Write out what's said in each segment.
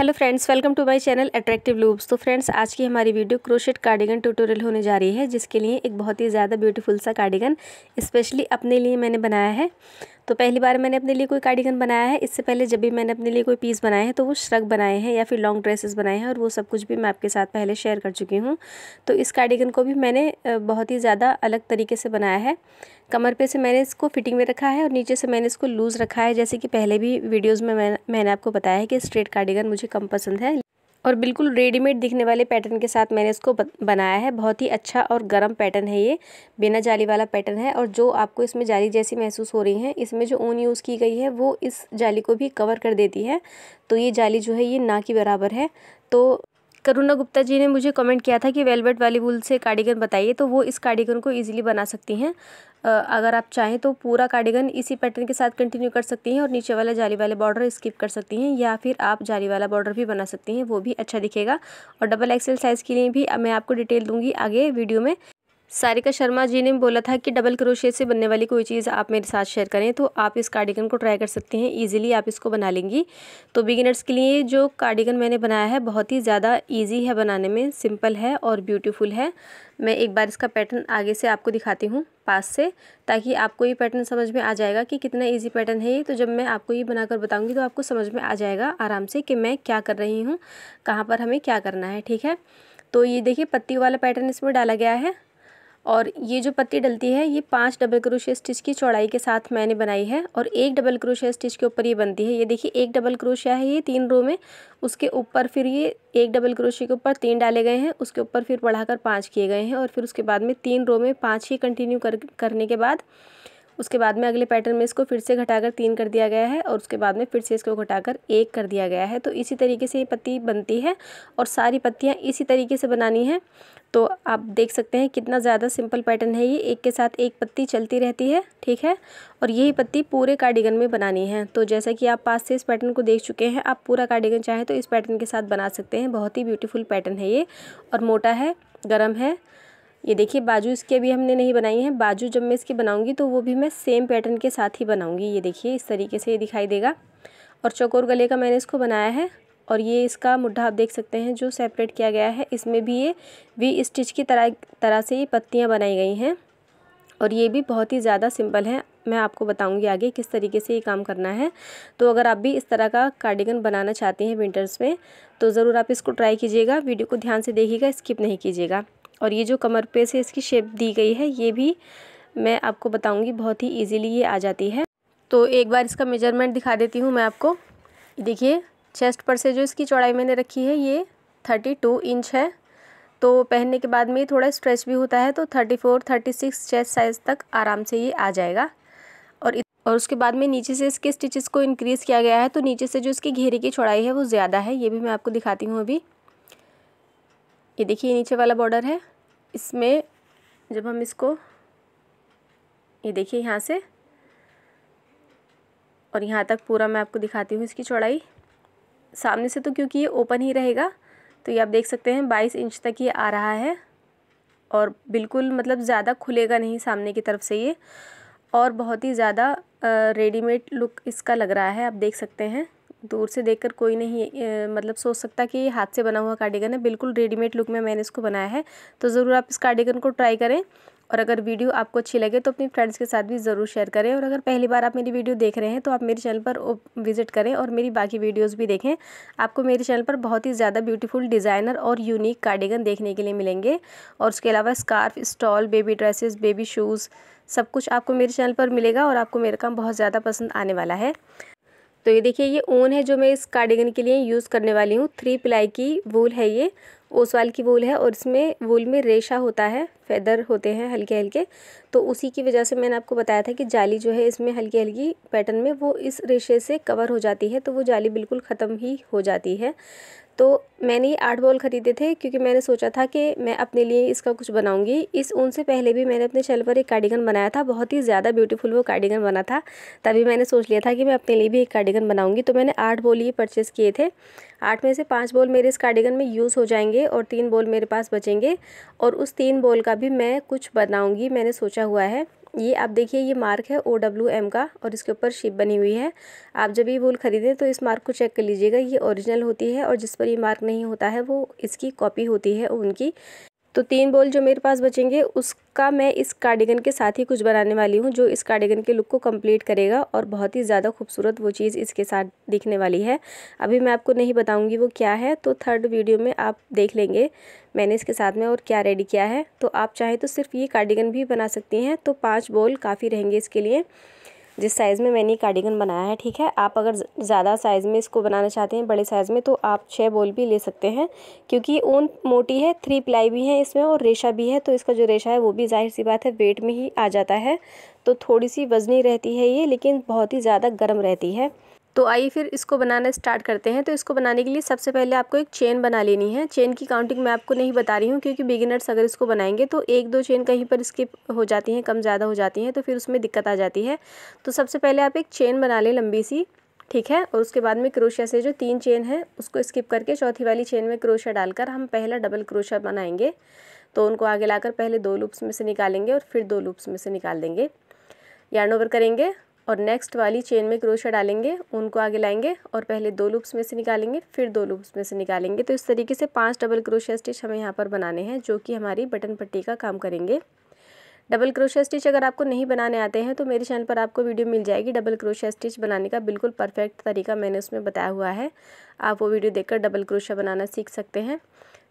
hello friends welcome to my channel attractive loops तो friends आज की हमारी वीडियो क्रोशेट कार्डिगन ट्यूटोरियल होने जा रही है जिसके लिए एक बहुत ही ज़्यादा ब्यूटीफुल सा कार्डिगन स्पेशली अपने लिए मैंने बनाया है तो पहली बार मैंने अपने लिए कोई कार्डिगन बनाया है इससे पहले जब भी मैंने अपने लिए कोई पीस बनाए हैं तो वो श्रग बनाए हैं या फिर लॉन्ग ड्रेसेस बनाए हैं और वो सब कुछ भी मैं आपके साथ पहले शेयर कर चुकी हूँ तो इस कार्डिगन को भी मैंने बहुत ही ज़्यादा अलग तरीके से बनाया है कमर पे से मैंने इसको फिटिंग में रखा है और नीचे से मैंने इसको लूज़ रखा है जैसे कि पहले भी वीडियोज़ में मैं, मैंने आपको बताया है कि स्ट्रेट कार्डिगन मुझे कम पसंद है और बिल्कुल रेडीमेड दिखने वाले पैटर्न के साथ मैंने इसको बनाया है बहुत ही अच्छा और गर्म पैटर्न है ये बिना जाली वाला पैटर्न है और जो आपको इसमें जाली जैसी महसूस हो रही है इसमें जो ऊन यूज़ की गई है वो इस जाली को भी कवर कर देती है तो ये जाली जो है ये ना के बराबर है तो करुणा गुप्ता जी ने मुझे कमेंट किया था कि वेलवेट वाली वूल से कार्डिगन बताइए तो वो इस कार्डिगन को ईजिली बना सकती हैं अगर आप चाहें तो पूरा कार्डिगन इसी पैटर्न के साथ कंटिन्यू कर सकती हैं और नीचे वाला जाली वाले बॉर्डर स्किप कर सकती हैं या फिर आप जाली वाला बॉर्डर भी बना सकती हैं वो भी अच्छा दिखेगा और डबल एक्सेल साइज़ के लिए भी मैं आपको डिटेल दूँगी आगे वीडियो में सारिका शर्मा जी ने बोला था कि डबल क्रोशे से बनने वाली कोई चीज़ आप मेरे साथ शेयर करें तो आप इस कार्डिगन को ट्राई कर सकते हैं इजीली आप इसको बना लेंगी तो बिगिनर्स के लिए जो कार्डिगन मैंने बनाया है बहुत ही ज़्यादा इजी है बनाने में सिंपल है और ब्यूटीफुल है मैं एक बार इसका पैटर्न आगे से आपको दिखाती हूँ पास से ताकि आपको ये पैटर्न समझ में आ जाएगा कि कितना ईजी पैटर्न है ये तो जब मैं आपको ये बनाकर बताऊँगी तो आपको समझ में आ जाएगा आराम से कि मैं क्या कर रही हूँ कहाँ पर हमें क्या करना है ठीक है तो ये देखिए पत्ती वाला पैटर्न इसमें डाला गया है और ये जो पत्ती डलती है ये पांच डबल क्रोशिया स्टिच की चौड़ाई के साथ मैंने बनाई है और एक डबल क्रोशिया स्टिच के ऊपर ये बनती है ये देखिए एक डबल क्रोशिया है ये तीन रो में उसके ऊपर फिर ये एक डबल क्रोशिया के ऊपर तीन डाले गए हैं उसके ऊपर फिर बढ़ाकर पाँच किए गए हैं और फिर उसके बाद में तीन रो में पाँच ही कंटिन्यू कर करने के बाद उसके बाद में अगले पैटर्न में इसको फिर से घटाकर तीन कर दिया गया है और उसके बाद में फिर से इसको घटाकर एक कर दिया गया है तो इसी तरीके से ये पत्ती बनती है और सारी पत्तियाँ इसी तरीके से बनानी है तो आप देख सकते हैं कितना ज़्यादा सिंपल पैटर्न है ये एक के साथ एक पत्ती चलती रहती है ठीक है और यही पत्ती पूरे कार्डिगन में बनानी है तो जैसा कि आप पास से इस पैटर्न को देख चुके हैं आप पूरा कार्डिगन चाहें तो इस पैटर्न के साथ बना सकते हैं बहुत ही ब्यूटीफुल पैटर्न है ये और मोटा है गर्म है ये देखिए बाजू इसके अभी हमने नहीं बनाई है बाजू जब मैं इसकी बनाऊंगी तो वो भी मैं सेम पैटर्न के साथ ही बनाऊंगी ये देखिए इस तरीके से ये दिखाई देगा और चकोर गले का मैंने इसको बनाया है और ये इसका मुड्ढा आप देख सकते हैं जो सेपरेट किया गया है इसमें भी ये वी स्टिच की तरह तरह से ये पत्तियाँ बनाई गई हैं और ये भी बहुत ही ज़्यादा सिंपल है मैं आपको बताऊंगी आगे किस तरीके से ये काम करना है तो अगर आप भी इस तरह का कार्डिगन बनाना चाहती हैं विंटर्स में तो ज़रूर आप इसको ट्राई कीजिएगा वीडियो को ध्यान से देखिएगा स्किप नहीं कीजिएगा और ये जो कमर पे से इसकी शेप दी गई है ये भी मैं आपको बताऊंगी बहुत ही इजीली ये आ जाती है तो एक बार इसका मेजरमेंट दिखा देती हूँ मैं आपको देखिए चेस्ट पर से जो इसकी चौड़ाई मैंने रखी है ये थर्टी टू इंच है तो पहनने के बाद में थोड़ा स्ट्रेच भी होता है तो thirty four thirty six chest size तक आराम से ये आ जाएगा और और उसके बाद में नीचे से इसके स्टिचेस को इंक्रीज़ किया गया है तो नीचे से जो इसकी घेरे की चौड़ाई है वो ज़्यादा है ये भी मैं आपको दिखाती हूँ अभी ये देखिए नीचे वाला बॉर्डर है इसमें जब हम इसको ये देखिए यहाँ से और यहाँ तक पूरा मैं आपको दिखाती हूँ इसकी चौड़ाई सामने से तो क्योंकि ये ओपन ही रहेगा तो ये आप देख सकते हैं बाईस इंच तक ये आ रहा है और बिल्कुल मतलब ज़्यादा खुलेगा नहीं सामने की तरफ से ये और बहुत ही ज़्यादा रेडीमेड लुक इसका लग रहा है आप देख सकते हैं दूर से देखकर कोई नहीं मतलब सोच सकता कि ये हाथ से बना हुआ कार्डिगन है बिल्कुल रेडीमेड लुक में मैंने इसको बनाया है तो ज़रूर आप इस कार्डिगन को ट्राई करें और अगर वीडियो आपको अच्छी लगे तो अपनी फ्रेंड्स के साथ भी ज़रूर शेयर करें और अगर पहली बार आप मेरी वीडियो देख रहे हैं तो आप मेरे चैनल पर विजिट करें और मेरी बाकी वीडियोज़ भी देखें आपको मेरे चैनल पर बहुत ही ज़्यादा ब्यूटीफुल डिज़ाइनर और यूनिक कार्डिगन देखने के लिए मिलेंगे और उसके अलावा scarf stole baby dresses baby shoes सब कुछ आपको मेरे चैनल पर मिलेगा और आपको मेरा काम बहुत ज़्यादा पसंद आने वाला है तो ये देखिए ये ऊन है जो मैं इस कार्डिगन के लिए यूज़ करने वाली हूँ थ्री प्लाई की वूल है ये ओसवाल की वूल है और इसमें वूल में रेशा होता है फेदर होते हैं हल्के हल्के तो उसी की वजह से मैंने आपको बताया था कि जाली जो है इसमें हल्की हल्की पैटर्न में वो इस रेशे से कवर हो जाती है तो वो जाली बिल्कुल ख़त्म ही हो जाती है तो मैंने ये आठ बॉल ख़रीदे थे क्योंकि मैंने सोचा था कि मैं अपने लिए इसका कुछ बनाऊंगी इस ऊन से पहले भी मैंने अपने शेल पर एक कार्डिगन बनाया था बहुत ही ज़्यादा ब्यूटीफुल वो कार्डिगन बना था तभी मैंने सोच लिया था कि मैं अपने लिए भी एक कार्डिगन बनाऊंगी तो मैंने आठ बॉल ये परचेज़ किए थे आठ में से पाँच बॉल मेरे इस कार्डिगन में यूज़ हो जाएंगे और तीन बॉल मेरे पास बचेंगे और उस तीन बॉल का भी मैं कुछ बनाऊँगी मैंने सोचा हुआ है ये आप देखिए ये मार्क है ओ डब्ल्यू एम का और इसके ऊपर शिप बनी हुई है आप जब ये वूल ख़रीदें तो इस मार्क को चेक कर लीजिएगा ये ओरिजिनल होती है और जिस पर ये मार्क नहीं होता है वो इसकी कॉपी होती है उनकी तो तीन बॉल जो मेरे पास बचेंगे उसका मैं इस कार्डिगन के साथ ही कुछ बनाने वाली हूँ जो इस कार्डिगन के लुक को कंप्लीट करेगा और बहुत ही ज़्यादा खूबसूरत वो चीज़ इसके साथ दिखने वाली है अभी मैं आपको नहीं बताऊँगी वो क्या है तो थर्ड वीडियो में आप देख लेंगे मैंने इसके साथ में और क्या रेडी किया है तो आप चाहें तो सिर्फ ये कार्डिगन भी बना सकती हैं तो पाँच बॉल काफ़ी रहेंगे इसके लिए जिस साइज़ में मैंने कार्डिगन बनाया है ठीक है आप अगर ज़्यादा साइज़ में इसको बनाना चाहते हैं बड़े साइज़ में तो आप छः बोल भी ले सकते हैं क्योंकि ऊन मोटी है थ्री प्लाई भी है इसमें और रेशा भी है तो इसका जो रेशा है वो भी जाहिर सी बात है वेट में ही आ जाता है तो थोड़ी सी वजनी रहती है ये लेकिन बहुत ही ज़्यादा गर्म रहती है तो आइए फिर इसको बनाना स्टार्ट करते हैं तो इसको बनाने के लिए सबसे पहले आपको एक चेन बना लेनी है चेन की काउंटिंग मैं आपको नहीं बता रही हूँ क्योंकि बिगिनर्स अगर इसको बनाएंगे तो एक दो चेन कहीं पर स्किप हो जाती हैं कम ज़्यादा हो जाती हैं तो फिर उसमें दिक्कत आ जाती है तो सबसे पहले आप एक चेन बना लें लंबी सी ठीक है और उसके बाद में क्रोशिया से जो तीन चेन है उसको स्किप करके चौथी वाली चेन में क्रोशिया डालकर हम पहला डबल क्रोशिया बनाएंगे तो उनको आगे लाकर पहले दो लूप्स में से निकालेंगे और फिर दो लूप्स में से निकाल देंगे यार्न ओवर करेंगे और नेक्स्ट वाली चेन में क्रोशा डालेंगे उनको आगे लाएंगे और पहले दो लूप्स में से निकालेंगे फिर दो लूप्स में से निकालेंगे तो इस तरीके से पांच डबल क्रोशा स्टिच हमें यहाँ पर बनाने हैं जो कि हमारी बटन पट्टी का काम करेंगे डबल क्रोशा स्टिच अगर आपको नहीं बनाने आते हैं तो मेरे चैनल पर आपको वीडियो मिल जाएगी डबल क्रोशा स्टिच बनाने का बिल्कुल परफेक्ट तरीका मैंने उसमें बताया हुआ है आप वो वीडियो देखकर डबल क्रोशा बनाना सीख सकते हैं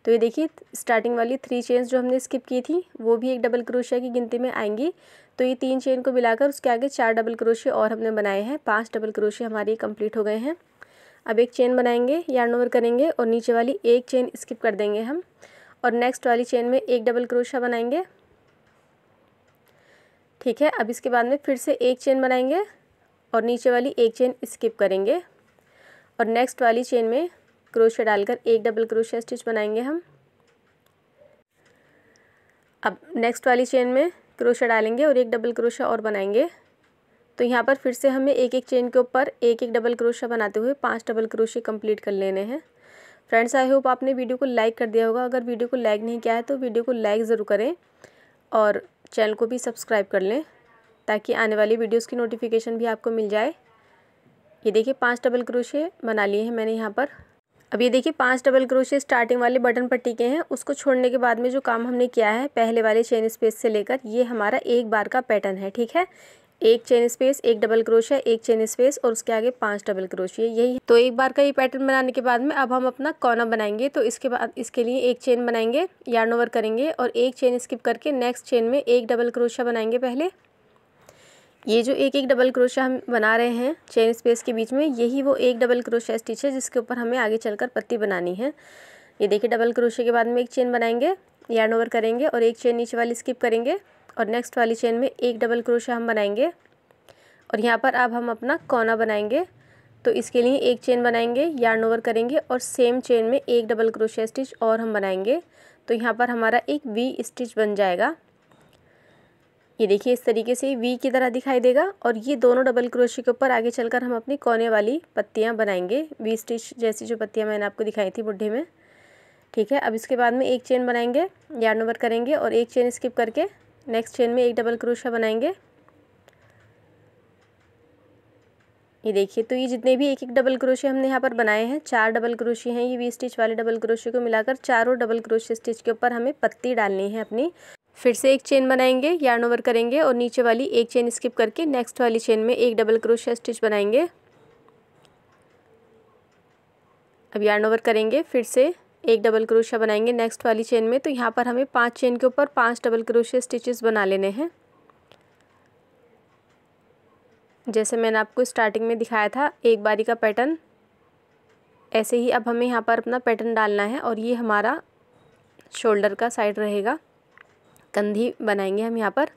तो ये देखिए स्टार्टिंग वाली थ्री चेन्स जो हमने स्किप की थी वो भी एक डबल क्रोशिया की गिनती में आएंगी तो ये तीन चेन को मिलाकर उसके आगे चार डबल क्रोशिया और हमने बनाए हैं पांच डबल क्रोशिया हमारी कंप्लीट हो गए हैं अब एक चेन बनाएंगे यार्न ओवर करेंगे और नीचे वाली एक चेन स्किप कर देंगे हम और नेक्स्ट वाली चेन में एक डबल क्रोशिया बनाएंगे ठीक है अब इसके बाद में फिर से एक चेन बनाएंगे और नीचे वाली एक चेन स्किप करेंगे और नेक्स्ट वाली चेन में क्रोशिया डालकर एक डबल क्रोशिया स्टिच बनाएंगे हम अब नेक्स्ट वाली चेन में क्रोशिया डालेंगे और एक डबल क्रोशिया और बनाएंगे तो यहाँ पर फिर से हमें एक एक चेन के ऊपर एक एक डबल क्रोशिया बनाते हुए पांच डबल क्रोशिया कंप्लीट कर लेने हैं फ्रेंड्स आई होप आपने वीडियो को लाइक कर दिया होगा अगर वीडियो को लाइक नहीं किया है तो वीडियो को लाइक ज़रूर करें और चैनल को भी सब्सक्राइब कर लें ताकि आने वाली वीडियोस की नोटिफिकेशन भी आपको मिल जाए ये देखिए पांच डबल क्रोशे बना लिए हैं मैंने यहाँ पर अब ये देखिए पांच डबल क्रोशे स्टार्टिंग वाले बटन पट्टी के हैं उसको छोड़ने के बाद में जो काम हमने किया है पहले वाले चेन स्पेस से लेकर ये हमारा एक बार का पैटर्न है ठीक है एक चेन स्पेस एक डबल क्रोशिया एक चेन स्पेस और उसके आगे पांच डबल क्रोशिया यही है तो एक बार का ये पैटर्न बनाने के बाद में अब हम अपना कोना बनाएंगे तो इसके बाद इसके लिए एक चेन बनाएंगे यार्न ओवर करेंगे और एक चेन स्किप करके नेक्स्ट चेन में एक डबल क्रोशिया बनाएंगे पहले ये जो एक एक डबल क्रोशा हम बना रहे हैं चेन स्पेस के बीच में यही वो एक डबल क्रोशिया स्टिच है जिसके ऊपर हमें आगे चलकर पत्ती बनानी है ये देखिए डबल क्रोशे के बाद में एक चेन बनाएंगे यार्न ओवर करेंगे और एक चेन नीचे वाली स्किप करेंगे और नेक्स्ट वाली चेन में एक डबल क्रोशा हम बनाएंगे और यहाँ पर अब हम अपना कोना बनाएंगे तो इसके लिए एक चेन बनाएंगे यार्न ओवर करेंगे और सेम चेन में एक डबल क्रोशिया स्टिच और हम बनाएंगे तो यहाँ पर हमारा एक वी स्टिच बन जाएगा ये देखिए इस तरीके से वी की तरह दिखाई देगा और ये दोनों डबल क्रोशी के ऊपर आगे चलकर हम अपनी कोने वाली पत्तियाँ बनाएंगे वी स्टिच जैसी जो पत्तियाँ मैंने आपको दिखाई थी बुढ़े में ठीक है अब इसके बाद में एक चेन बनाएंगे यार्ड नंबर करेंगे और एक चेन स्किप करके नेक्स्ट चेन में एक डबल क्रोशा बनाएंगे ये देखिए तो ये जितने भी एक एक डबल क्रोशे हमने यहाँ पर बनाए हैं चार डबल क्रोशे हैं ये वी स्टिच वाले डबल क्रोशे को मिलाकर चारों डबल क्रोशे स्टिच के ऊपर हमें पत्ती डालनी है अपनी फिर से एक चेन बनाएंगे यार्न ओवर करेंगे और नीचे वाली एक चेन स्किप करके नेक्स्ट वाली चेन में एक डबल क्रोशिया स्टिच बनाएंगे अब यार्न ओवर करेंगे फिर से एक डबल क्रोशिया बनाएंगे नेक्स्ट वाली चेन में तो यहाँ पर हमें पांच चेन के ऊपर पांच डबल क्रोशिया स्टिचेस बना लेने हैं जैसे मैंने आपको स्टार्टिंग में दिखाया था एक बारी का पैटर्न ऐसे ही अब हमें यहाँ पर अपना पैटर्न डालना है और ये हमारा शोल्डर का साइड रहेगा कंधी बनाएंगे हम यहाँ पर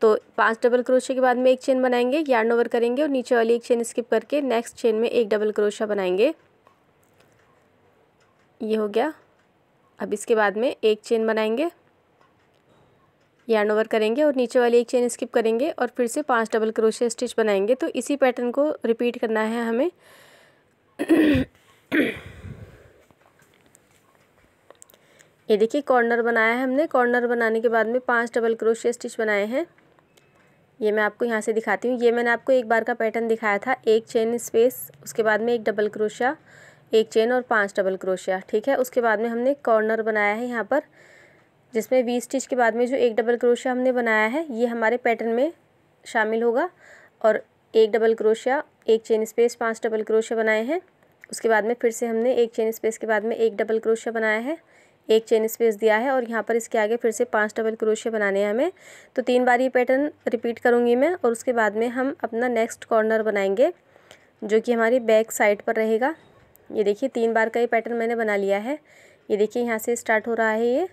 तो पांच डबल क्रोशे के बाद में एक चेन बनाएंगे यार्न ओवर करेंगे और नीचे वाली एक चेन स्किप करके नेक्स्ट चेन में एक डबल क्रोशा बनाएंगे ये हो गया अब इसके बाद में एक चेन बनाएंगे यार्न ओवर करेंगे और नीचे वाली एक चेन स्किप करेंगे और फिर से पांच डबल क्रोशे स्टिच बनाएंगे तो इसी पैटर्न को रिपीट करना है हमें ये देखिए कॉर्नर बनाया है हमने कॉर्नर बनाने के बाद में पांच डबल क्रोशिया स्टिच बनाए हैं ये मैं आपको यहाँ से दिखाती हूँ ये मैंने आपको एक बार का पैटर्न दिखाया था एक चेन स्पेस उसके बाद में एक डबल क्रोशिया एक चेन और पांच डबल क्रोशिया ठीक है उसके बाद में हमने कॉर्नर बनाया है यहाँ पर जिसमें बीस स्टिच के बाद में जो एक डबल क्रोशिया हमने बनाया है ये हमारे पैटर्न में शामिल होगा और एक डबल क्रोशिया एक चेन स्पेस पाँच डबल क्रोशिया बनाए हैं उसके बाद में फिर से हमने एक चेन स्पेस के बाद में एक डबल क्रोशिया बनाया है एक चेन स्पेस दिया है और यहाँ पर इसके आगे फिर से पांच डबल क्रोशिया बनाने हैं हमें तो तीन बार ये पैटर्न रिपीट करूँगी मैं और उसके बाद में हम अपना नेक्स्ट कॉर्नर बनाएंगे जो कि हमारी बैक साइड पर रहेगा ये देखिए तीन बार का ये पैटर्न मैंने बना लिया है ये देखिए यहाँ से स्टार्ट हो रहा है ये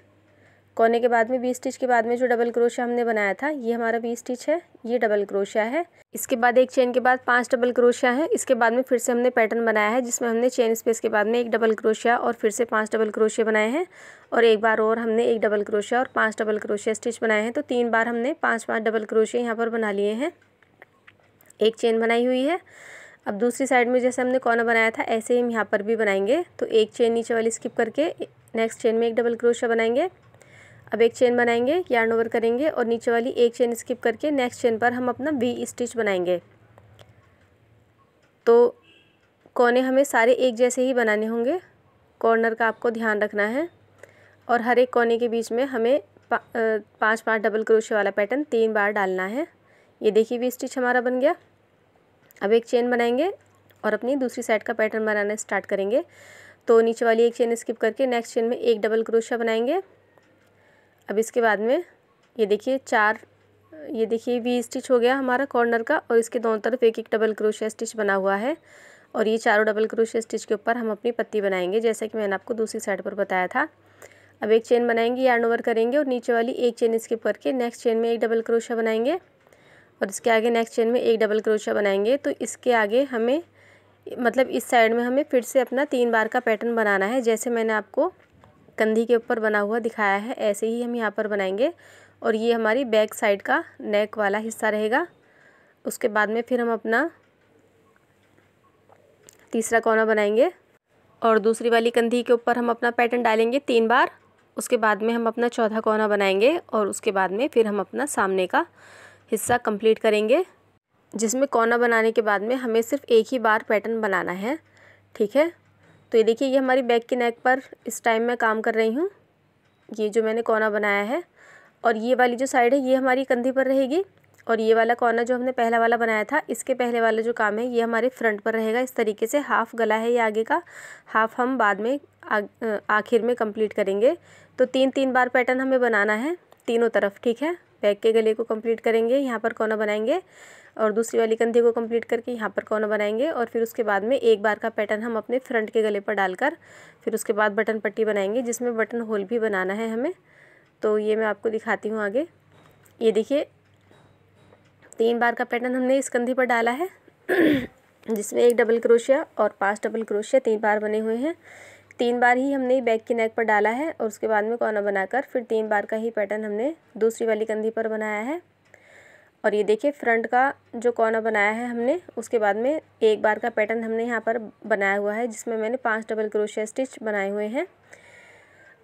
कोने के बाद में बीस स्टिच के बाद में जो डबल क्रोशिया हमने बनाया था ये हमारा बीस स्टिच है ये डबल क्रोशिया है इसके बाद एक चेन के बाद पांच डबल क्रोशिया है इसके बाद में फिर से हमने पैटर्न बनाया है जिसमें हमने चेन स्पेस के बाद में एक डबल क्रोशिया और फिर से पांच डबल क्रोशिया बनाए हैं और एक बार और हमने एक डबल क्रोशिया और पाँच डबल क्रोशिया स्टिच बनाए हैं तो तीन बार हमने पाँच पाँच डबल क्रोशिया यहाँ पर बना लिए हैं एक चेन बनाई हुई है अब दूसरी साइड में जैसे हमने कॉर्नर बनाया था ऐसे ही हम यहाँ पर भी बनाएंगे तो एक चेन नीचे वाली स्किप करके नेक्स्ट चेन में एक डबल क्रोशिया बनाएंगे अब एक चेन बनाएंगे यार्न ओवर करेंगे और नीचे वाली एक चेन स्किप करके नेक्स्ट चेन पर हम अपना वी स्टिच बनाएंगे तो कोने हमें सारे एक जैसे ही बनाने होंगे कॉर्नर का आपको ध्यान रखना है और हर एक कोने के बीच में हमें पा, पाँच पाँच डबल क्रोशे वाला पैटर्न तीन बार डालना है ये देखिए वी स्टिच हमारा बन गया अब एक चेन बनाएंगे और अपनी दूसरी साइड का पैटर्न बनाना स्टार्ट करेंगे तो नीचे वाली एक चेन स्किप करके नेक्स्ट चेन में एक डबल क्रोशा बनाएंगे अब इसके बाद में ये देखिए चार ये देखिए वी स्टिच हो गया हमारा कॉर्नर का और इसके दोनों तरफ एक एक डबल क्रोशिया स्टिच बना हुआ है और ये चारों डबल क्रोशिया स्टिच के ऊपर हम अपनी पत्ती बनाएंगे जैसा कि मैंने आपको दूसरी साइड पर बताया था अब एक चेन बनाएंगे यार्न ओवर करेंगे और नीचे वाली एक चेन स्किप करके नेक्स्ट चेन में एक डबल क्रोशिया बनाएंगे और इसके आगे नेक्स्ट चेन में एक डबल क्रोशिया बनाएंगे तो इसके आगे हमें मतलब इस साइड में हमें फिर से अपना तीन बार का पैटर्न बनाना है जैसे मैंने आपको कंधे के ऊपर बना हुआ दिखाया है ऐसे ही हम यहाँ पर बनाएंगे और ये हमारी बैक साइड का नेक वाला हिस्सा रहेगा उसके बाद में फिर हम अपना तीसरा कोना बनाएंगे और दूसरी वाली कंधी के ऊपर हम अपना पैटर्न डालेंगे तीन बार उसके बाद में हम अपना चौथा कोना बनाएंगे और उसके बाद में फिर हम अपना सामने का हिस्सा कंप्लीट करेंगे जिसमें कोना बनाने के बाद में हमें सिर्फ एक ही बार पैटर्न बनाना है ठीक है तो ये देखिए ये हमारी बैक की नेक पर इस टाइम मैं काम कर रही हूँ ये जो मैंने कोना बनाया है और ये वाली जो साइड है ये हमारी कंधे पर रहेगी और ये वाला कोना जो हमने पहला वाला बनाया था इसके पहले वाला जो काम है ये हमारे फ्रंट पर रहेगा इस तरीके से हाफ़ गला है ये आगे का हाफ़ हम बाद में आखिर में कंप्लीट करेंगे तो तीन तीन बार पैटर्न हमें बनाना है तीनों तरफ ठीक है बैक के गले को कंप्लीट करेंगे यहाँ पर कोना बनाएंगे और दूसरी वाली कंधे को कंप्लीट करके यहाँ पर कॉर्नर बनाएंगे और फिर उसके बाद में एक बार का पैटर्न हम अपने फ्रंट के गले पर डालकर फिर उसके बाद बटन पट्टी बनाएंगे जिसमें बटन होल भी बनाना है हमें तो ये मैं आपको दिखाती हूँ आगे ये देखिए तीन बार का पैटर्न हमने इस कंधे पर डाला है जिसमें एक डबल क्रोशिया और पाँच डबल क्रोशिया तीन बार बने हुए हैं तीन बार ही हमने बैक की नेक पर डाला है और उसके बाद में कॉर्नर बनाकर फिर तीन बार का ही पैटर्न हमने दूसरी वाली कंधी पर बनाया है और ये देखिए फ्रंट का जो कॉर्नर बनाया है हमने उसके बाद में एक बार का पैटर्न हमने यहाँ पर बनाया हुआ है जिसमें मैंने पांच डबल क्रोशिया स्टिच बनाए हुए हैं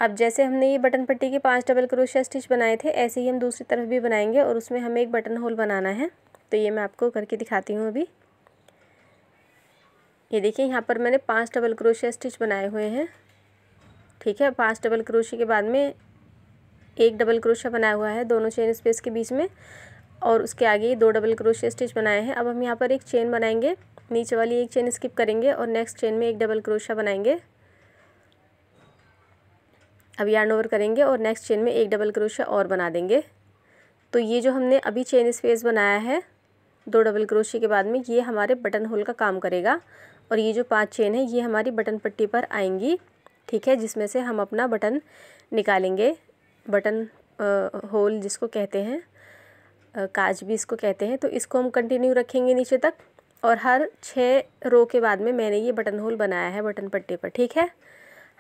अब जैसे हमने ये बटन पट्टी के पांच डबल क्रोशिया स्टिच बनाए थे ऐसे ही हम दूसरी तरफ भी बनाएंगे और उसमें हमें एक बटन होल बनाना है तो ये मैं आपको करके दिखाती हूँ अभी ये देखिए यहाँ पर मैंने पाँच डबल क्रोशिया स्टिच बनाए हुए हैं ठीक है पाँच डबल क्रोशिया के बाद में एक डबल क्रोशिया बनाया हुआ है दोनों चेन स्पेस के बीच में और उसके आगे दो डबल क्रोशे स्टिच बनाए हैं अब हम यहाँ पर एक चेन बनाएंगे नीचे वाली एक चेन स्किप करेंगे और नेक्स्ट चेन में एक डबल क्रोशा बनाएंगे अब यार्न ओवर करेंगे और नेक्स्ट चेन में एक डबल क्रोशा और बना देंगे तो ये जो हमने अभी चेन स्पेस बनाया है दो डबल क्रोशे के बाद में ये हमारे बटन होल का काम करेगा और ये जो पांच चेन है ये हमारी बटन पट्टी पर आएंगी ठीक है जिसमें से हम अपना बटन निकालेंगे बटन आ, होल जिसको कहते हैं काज भी इसको कहते हैं तो इसको हम कंटिन्यू रखेंगे नीचे तक और हर छः रो के बाद में मैंने ये बटन होल बनाया है बटन पट्टी पर ठीक है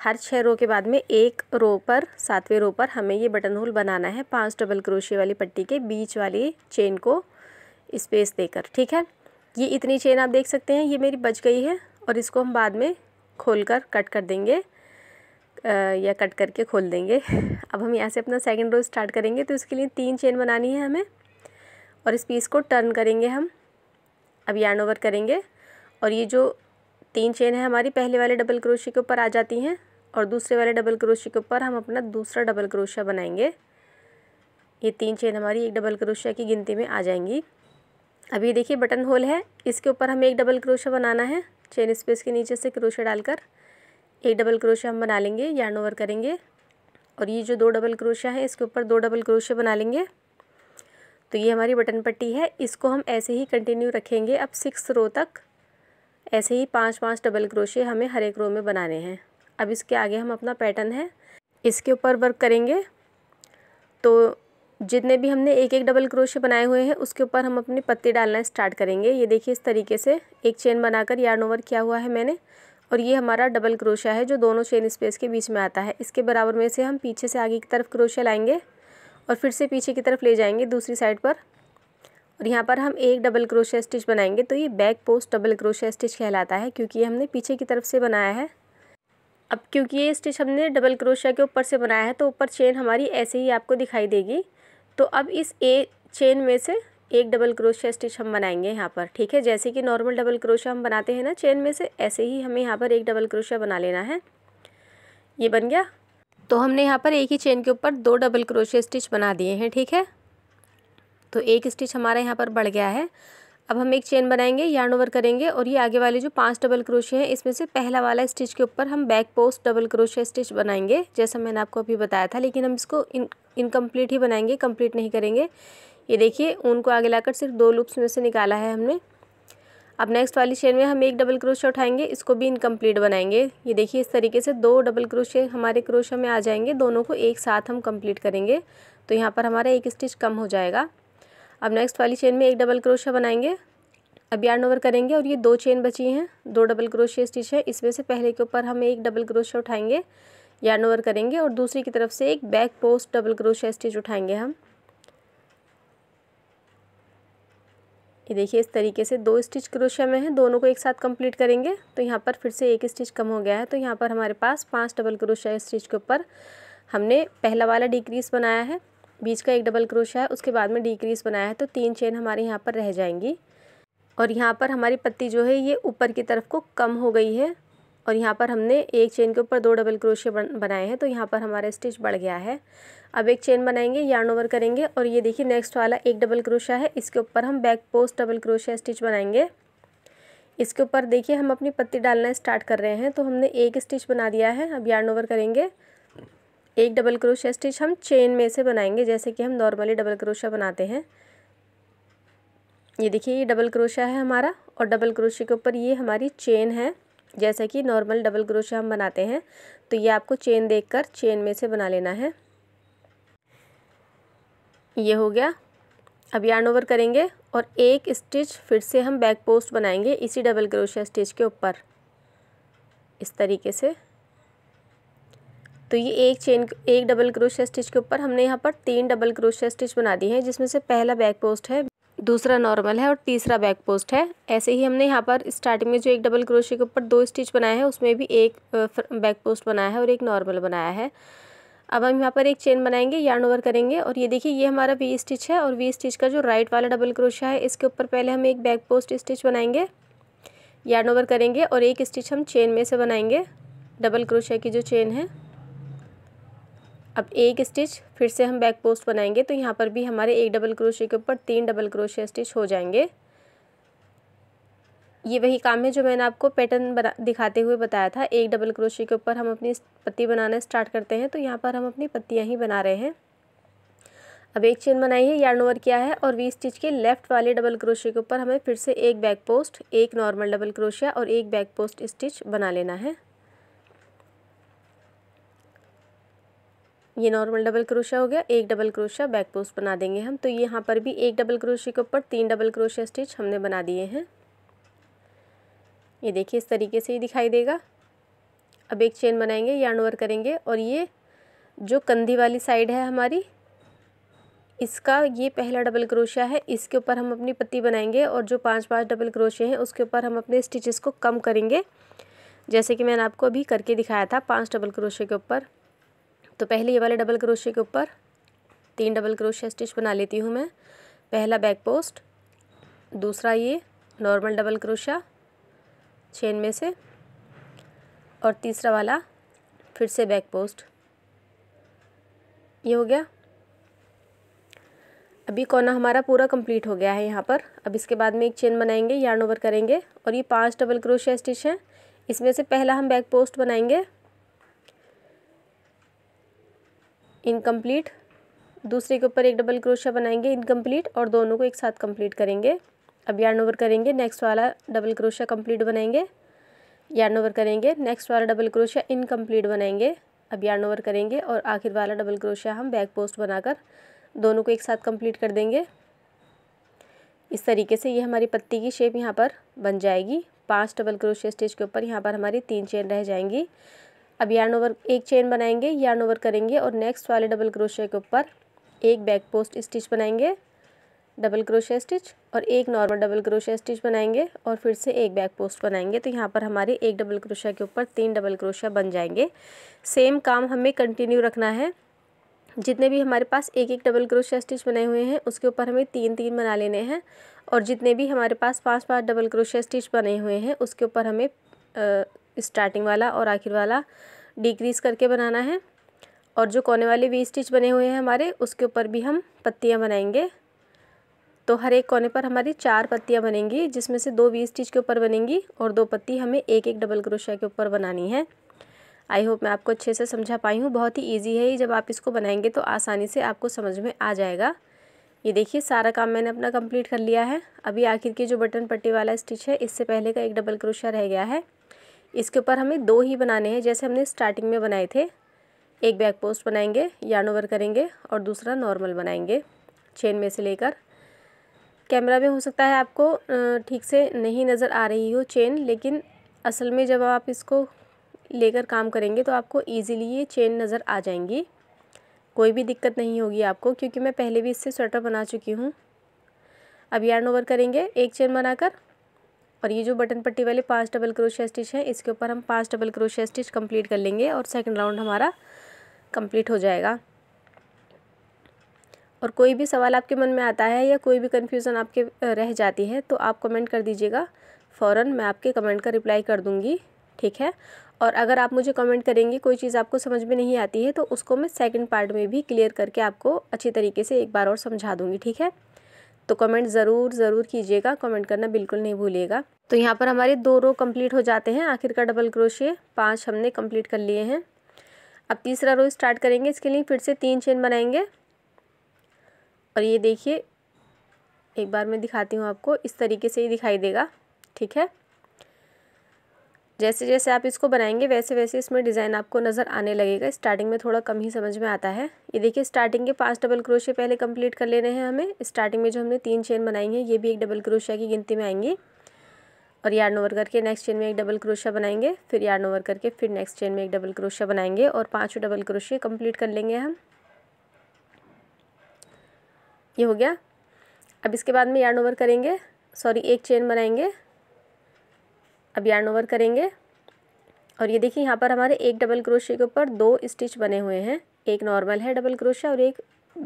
हर छः रो के बाद में एक रो पर सातवें रो पर हमें ये बटन होल बनाना है पांच डबल क्रोशिया वाली पट्टी के बीच वाली चेन को स्पेस देकर ठीक है ये इतनी चेन आप देख सकते हैं ये मेरी बच गई है और इसको हम बाद में खोल कर कट कर देंगे या कट करके खोल देंगे अब हम यहाँ से अपना सेकेंड रो स्टार्ट करेंगे तो इसके लिए तीन चेन बनानी है हमें और इस पीस को टर्न करेंगे हम अब यार्न ओवर करेंगे और ये जो तीन चेन है हमारी पहले वाले डबल क्रोशी के ऊपर आ जाती हैं और दूसरे वाले डबल क्रोशी के ऊपर हम अपना दूसरा डबल क्रोशा बनाएंगे ये तीन चेन हमारी एक डबल क्रोशिया की गिनती में आ जाएंगी अब ये देखिए बटन होल है इसके ऊपर हमें एक डबल क्रोशिया बनाना है चेन स्पेस के नीचे से क्रोशिया डालकर एक डबल क्रोशिया हम बना लेंगे यार्न ओवर करेंगे और ये जो दो डबल क्रोशिया है इसके ऊपर दो डबल क्रोशिया बना लेंगे तो ये हमारी बटन पट्टी है इसको हम ऐसे ही कंटिन्यू रखेंगे अब सिक्स रो तक ऐसे ही पाँच पाँच डबल क्रोशे हमें हर एक रो में बनाने हैं अब इसके आगे हम अपना पैटर्न है इसके ऊपर वर्क करेंगे तो जितने भी हमने एक एक डबल क्रोशे बनाए हुए हैं उसके ऊपर हम अपनी पत्ती डालना स्टार्ट करेंगे ये देखिए इस तरीके से एक चेन बनाकर यार्न ओवर किया हुआ है मैंने और ये हमारा डबल क्रोशा है जो दोनों चेन स्पेस के बीच में आता है इसके बराबर में से हम पीछे से आगे की तरफ क्रोशा लाएंगे और फिर से पीछे की तरफ ले जाएंगे दूसरी साइड पर और यहाँ पर हम एक डबल क्रोशिया स्टिच बनाएंगे तो ये बैक पोस्ट डबल क्रोशिया स्टिच कहलाता है क्योंकि ये हमने पीछे की तरफ से बनाया है अब क्योंकि ये स्टिच हमने डबल क्रोशिया के ऊपर से बनाया है तो ऊपर चेन हमारी ऐसे ही आपको दिखाई देगी तो अब इस ए चेन में से एक डबल क्रोशिया स्टिच हम बनाएंगे यहाँ पर ठीक है जैसे कि नॉर्मल डबल क्रोशिया हम बनाते हैं ना चेन में से ऐसे ही हमें यहाँ पर एक डबल क्रोशिया बना लेना है ये बन गया तो हमने यहाँ पर एक ही चेन के ऊपर दो डबल क्रोशे स्टिच बना दिए हैं ठीक है तो एक स्टिच हमारा यहाँ पर बढ़ गया है अब हम एक चेन बनाएंगे यार्न ओवर करेंगे और ये आगे वाले जो पांच डबल क्रोशे हैं इसमें से पहला वाला स्टिच के ऊपर हम back post double crochet stitch बनाएंगे जैसा मैंने आपको अभी बताया था लेकिन हम इसको इन इनकम्प्लीट ही बनाएंगे कंप्लीट नहीं करेंगे ये देखिए ऊन को आगे लाकर सिर्फ दो लूप्स में से निकाला है हमने अब नेक्स्ट वाली चेन में हम एक डबल क्रोशिया उठाएंगे इसको भी इनकम्प्लीट बनाएंगे ये देखिए इस तरीके से दो डबल क्रोशे हमारे क्रोशिया में आ जाएंगे दोनों को एक साथ हम कंप्लीट करेंगे तो यहाँ पर हमारा एक स्टिच कम हो जाएगा अब नेक्स्ट वाली चेन में एक डबल क्रोशिया बनाएंगे अब यार्न ओवर करेंगे और ये दो चेन बची हैं दो डबल क्रोशिया स्टिच है इसमें से पहले के ऊपर हम एक डबल क्रोशिया उठाएंगे यार्न ओवर करेंगे और दूसरी की तरफ से एक बैक पोस्ट डबल क्रोशिया स्टिच उठाएंगे हम ये देखिए इस तरीके से दो स्टिच क्रोशिया में है दोनों को एक साथ कंप्लीट करेंगे तो यहाँ पर फिर से एक स्टिच कम हो गया है तो यहाँ पर हमारे पास पांच डबल क्रोशिया स्टिच के ऊपर हमने पहला वाला डिक्रीज बनाया है बीच का एक डबल क्रोशिया है उसके बाद में डिक्रीज बनाया है तो तीन चेन हमारे यहाँ पर रह जाएंगी और यहाँ पर हमारी पत्ती जो है ये ऊपर की तरफ को कम हो गई है और यहाँ पर हमने एक चेन के ऊपर दो डबल क्रोशिया बनाए हैं तो यहाँ पर हमारा स्टिच बढ़ गया है अब एक चेन बनाएंगे यार्न ओवर करेंगे और ये देखिए नेक्स्ट वाला एक डबल क्रोशिया है इसके ऊपर हम बैक पोस्ट डबल क्रोशिया स्टिच बनाएंगे इसके ऊपर देखिए हम अपनी पत्ती डालना स्टार्ट कर रहे हैं तो हमने एक स्टिच बना दिया है अब यार्न ओवर करेंगे एक डबल क्रोशिया स्टिच हम चेन में से बनाएंगे जैसे कि हम नॉर्मली डबल क्रोशिया बनाते हैं ये देखिए ये डबल क्रोशिया है हमारा और डबल क्रोशिया के ऊपर ये हमारी चेन है जैसे कि नॉर्मल डबल क्रोशिया हम बनाते हैं तो ये आपको चेन देखकर चेन में से बना लेना है ये हो गया अब यार्न ओवर करेंगे और एक स्टिच फिर से हम बैक पोस्ट बनाएंगे इसी डबल क्रोशिया स्टिच के ऊपर इस तरीके से तो ये एक चेन एक डबल क्रोशिया स्टिच के ऊपर हमने यहाँ पर तीन डबल क्रोशिया स्टिच बना दी है जिसमें से पहला बैक पोस्ट है दूसरा नॉर्मल है और तीसरा बैक पोस्ट है ऐसे ही हमने यहाँ पर स्टार्टिंग में जो एक डबल क्रोशे के ऊपर दो स्टिच बनाए हैं उसमें भी एक बैक पोस्ट बनाया है और एक नॉर्मल बनाया है अब हम यहाँ पर एक चेन बनाएंगे यार्न ओवर करेंगे और ये देखिए ये हमारा वी स्टिच है और वी स्टिच का जो राइट वाला डबल क्रोशा है इसके ऊपर पहले हम एक बैक पोस्ट स्टिच बनाएंगे यार्न ओवर करेंगे और एक स्टिच हम चेन में से बनाएंगे डबल क्रोशा की जो चेन है अब एक स्टिच फिर से हम बैक पोस्ट बनाएंगे तो यहाँ पर भी हमारे एक डबल क्रोशे के ऊपर तीन डबल क्रोशे स्टिच हो जाएंगे ये वही काम है जो मैंने आपको पैटर्न बना दिखाते हुए बताया था एक डबल क्रोशे के ऊपर हम अपनी पत्ती बनाना स्टार्ट करते हैं तो यहाँ पर हम अपनी पत्तियाँ ही बना रहे हैं अब एक चेन बनाई है यार्न ओवर किया है और वी स्टिच के लेफ्ट वाले डबल क्रोशे के ऊपर हमें फिर से एक बैक पोस्ट एक नॉर्मल डबल क्रोशिया और एक बैक पोस्ट स्टिच बना लेना है ये नॉर्मल डबल क्रोशा हो गया एक डबल क्रोशा बैक पोस्ट बना देंगे हम तो यहाँ पर भी एक डबल क्रोशे के ऊपर तीन डबल क्रोशिया स्टिच हमने बना दिए हैं ये देखिए इस तरीके से ही दिखाई देगा अब एक चेन बनाएंगे यार्न ओवर करेंगे और ये जो कंधी वाली साइड है हमारी इसका ये पहला डबल क्रोशिया है इसके ऊपर हम अपनी पत्ती बनाएंगे और जो पांच पांच डबल क्रोशिया हैं उसके ऊपर हम अपने स्टिचेस को कम करेंगे जैसे कि मैंने आपको अभी करके दिखाया था पांच डबल क्रोशे के ऊपर तो पहले ये वाले डबल क्रोशे के ऊपर तीन डबल क्रोशे स्टिच बना लेती हूँ मैं पहला बैक पोस्ट दूसरा ये नॉर्मल डबल क्रोशा चेन में से और तीसरा वाला फिर से बैक पोस्ट ये हो गया अभी कोना हमारा पूरा कंप्लीट हो गया है यहाँ पर अब इसके बाद में एक चेन बनाएंगे यार्न ओवर करेंगे और ये पांच डबल क्रोशिया स्टिच हैं इसमें से पहला हम बैक पोस्ट बनाएंगे इनकम्प्लीट दूसरे के ऊपर एक डबल क्रोशिया बनाएंगे इनकम्प्लीट और दोनों को एक साथ कंप्लीट करेंगे अब यार्न ओवर करेंगे नेक्स्ट वाला डबल क्रोशिया कंप्लीट बनाएंगे यार्न ओवर करेंगे नेक्स्ट वाला डबल क्रोशिया इनकम्प्लीट बनाएंगे अब यार्न ओवर करेंगे और आखिर वाला डबल क्रोशिया हम बैक पोस्ट बनाकर दोनों को एक साथ कंप्लीट कर देंगे इस तरीके से ये हमारी पत्ती की शेप यहाँ पर बन जाएगी पांच डबल क्रोशिया स्टिच के ऊपर यहाँ पर हमारी तीन चेन रह जाएंगी अब यार्न ओवर एक चेन बनाएंगे यार्न ओवर करेंगे और नेक्स्ट वाले डबल क्रोशिया के ऊपर एक बैक पोस्ट स्टिच बनाएंगे डबल क्रोशिया स्टिच और एक नॉर्मल डबल क्रोशिया स्टिच बनाएंगे और फिर से एक बैक पोस्ट बनाएंगे तो यहाँ पर हमारे एक डबल क्रोशिया के ऊपर तीन डबल क्रोशिया बन जाएंगे सेम काम हमें कंटिन्यू रखना है जितने भी हमारे पास एक एक डबल क्रोशिया स्टिच बनाए हुए हैं उसके ऊपर हमें तीन तीन बना लेने हैं और जितने भी हमारे पास पांच पांच डबल क्रोशिया स्टिच बने हुए हैं उसके ऊपर हमें स्टार्टिंग वाला और आखिर वाला डिक्रीज करके बनाना है और जो कोने वाले वी स्टिच बने हुए हैं हमारे उसके ऊपर भी हम पत्तियाँ बनाएंगे तो हर एक कोने पर हमारी चार पत्तियाँ बनेंगी जिसमें से दो वी स्टिच के ऊपर बनेंगी और दो पत्ती हमें एक एक डबल क्रोशिया के ऊपर बनानी है आई होप मैं आपको अच्छे से समझा पाई हूँ बहुत ही ईजी है ये जब आप इसको बनाएंगे तो आसानी से आपको समझ में आ जाएगा ये देखिए सारा काम मैंने अपना कंप्लीट कर लिया है अभी आखिर की जो बटन पट्टी वाला स्टिच है इससे पहले का एक डबल क्रोशिया रह गया है इसके ऊपर हमें दो ही बनाने हैं जैसे हमने स्टार्टिंग में बनाए थे एक बैक पोस्ट बनाएंगे यार्न ओवर करेंगे और दूसरा नॉर्मल बनाएंगे चेन में से लेकर कैमरा में हो सकता है आपको ठीक से नहीं नज़र आ रही हो चेन लेकिन असल में जब आप इसको लेकर काम करेंगे तो आपको ईज़िली ये चेन नज़र आ जाएंगी कोई भी दिक्कत नहीं होगी आपको क्योंकि मैं पहले भी इससे स्वेटर बना चुकी हूँ अब यार्न ओवर करेंगे एक चेन बनाकर और ये जो बटन पट्टी वाले पाँच डबल क्रोशिया स्टिच है इसके ऊपर हम पाँच डबल क्रोशिया स्टिच कंप्लीट कर लेंगे और सेकंड राउंड हमारा कंप्लीट हो जाएगा और कोई भी सवाल आपके मन में आता है या कोई भी कन्फ्यूज़न आपके रह जाती है तो आप कमेंट कर दीजिएगा फ़ौर मैं आपके कमेंट का रिप्लाई कर दूँगी ठीक है और अगर आप मुझे कमेंट करेंगे कोई चीज़ आपको समझ में नहीं आती है तो उसको मैं सेकंड पार्ट में भी क्लियर करके आपको अच्छी तरीके से एक बार और समझा दूँगी ठीक है तो कमेंट ज़रूर ज़रूर कीजिएगा कमेंट करना बिल्कुल नहीं भूलिएगा तो यहाँ पर हमारे दो रो कंप्लीट हो जाते हैं आखिर का डबल क्रोशे पाँच हमने कंप्लीट कर लिए हैं अब तीसरा रो स्टार्ट करेंगे इसके लिए फिर से तीन चेन बनाएंगे और ये देखिए एक बार मैं दिखाती हूँ आपको इस तरीके से ही दिखाई देगा ठीक है जैसे जैसे आप इसको बनाएंगे वैसे वैसे इसमें डिज़ाइन आपको नज़र आने लगेगा स्टार्टिंग में थोड़ा कम ही समझ में आता है ये देखिए स्टार्टिंग के पांच डबल क्रोशे पहले कंप्लीट कर लेने हैं हमें स्टार्टिंग में जो हमने तीन चेन बनाई है ये भी एक डबल क्रोशिया की गिनती में आएंगी और यार्न ओवर करके नेक्स्ट चेन में एक डबल क्रोशिया बनाएंगे फिर यार्न ओवर करके फिर नेक्स्ट चेन में एक डबल क्रोशिया बनाएंगे और पाँचों डबल क्रोशिया कंप्लीट कर लेंगे हम ये हो गया अब इसके बाद में यार्न ओवर करेंगे सॉरी एक चेन बनाएंगे अब यार्न ओवर करेंगे और ये देखिए यहाँ पर हमारे एक डबल क्रोशे के ऊपर दो स्टिच बने हुए हैं एक नॉर्मल है डबल क्रोशा और एक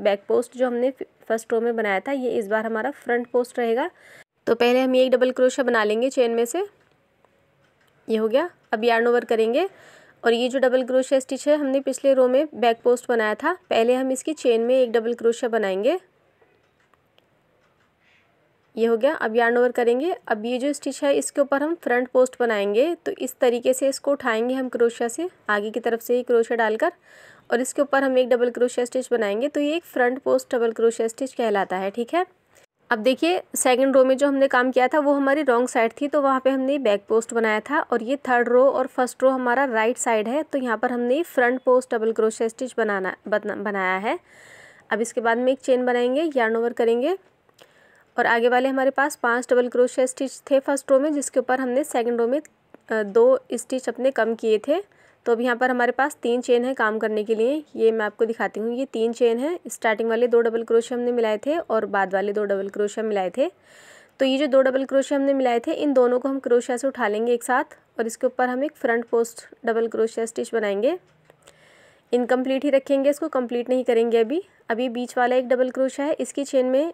बैक पोस्ट जो हमने फर्स्ट रो में बनाया था ये इस बार हमारा फ्रंट पोस्ट रहेगा तो पहले हम एक डबल क्रोशा बना लेंगे चेन में से ये हो गया अब यार्न ओवर करेंगे और ये जो डबल क्रोशा स्टिच है हमने पिछले रो में बैक पोस्ट बनाया था पहले हम इसकी चेन में एक डबल क्रोशा बनाएंगे ये हो गया अब यार्न ओवर करेंगे अब ये जो स्टिच है इसके ऊपर हम फ्रंट पोस्ट बनाएंगे तो इस तरीके से इसको उठाएंगे हम क्रोशिया से आगे की तरफ से ही क्रोशिया डालकर और इसके ऊपर हम एक डबल क्रोशिया स्टिच बनाएंगे तो ये एक फ्रंट पोस्ट डबल क्रोशिया स्टिच कहलाता है ठीक है अब देखिए सेकंड रो में जो हमने काम किया था वो हमारी रॉन्ग साइड थी तो वहाँ पे हमने बैक पोस्ट बनाया था और ये थर्ड रो और फर्स्ट रो हमारा राइट साइड है तो यहाँ पर हमने फ्रंट पोस्ट डबल क्रोशिया स्टिच बनाना बना, बनाया है अब इसके बाद में एक चेन बनाएंगे यार्न ओवर करेंगे और आगे वाले हमारे पास पांच डबल क्रोशिया स्टिच थे फर्स्ट रो में जिसके ऊपर हमने सेकेंड रो में दो स्टिच अपने कम किए थे तो अब यहाँ पर हमारे पास तीन चेन है काम करने के लिए ये मैं आपको दिखाती हूँ ये तीन चेन है स्टार्टिंग वाले दो डबल क्रोशिया हमने मिलाए थे और बाद वाले दो डबल क्रोशिया मिलाए थे तो ये जो दो डबल क्रोशिया हमने मिलाए थे इन दोनों को हम क्रोशिया से उठा लेंगे एक साथ और इसके ऊपर हम एक फ्रंट पोस्ट डबल क्रोशिया स्टिच बनाएंगे इनकम्प्लीट ही रखेंगे इसको कंप्लीट नहीं करेंगे अभी अभी बीच वाला एक डबल क्रोशिया है इसकी चेन में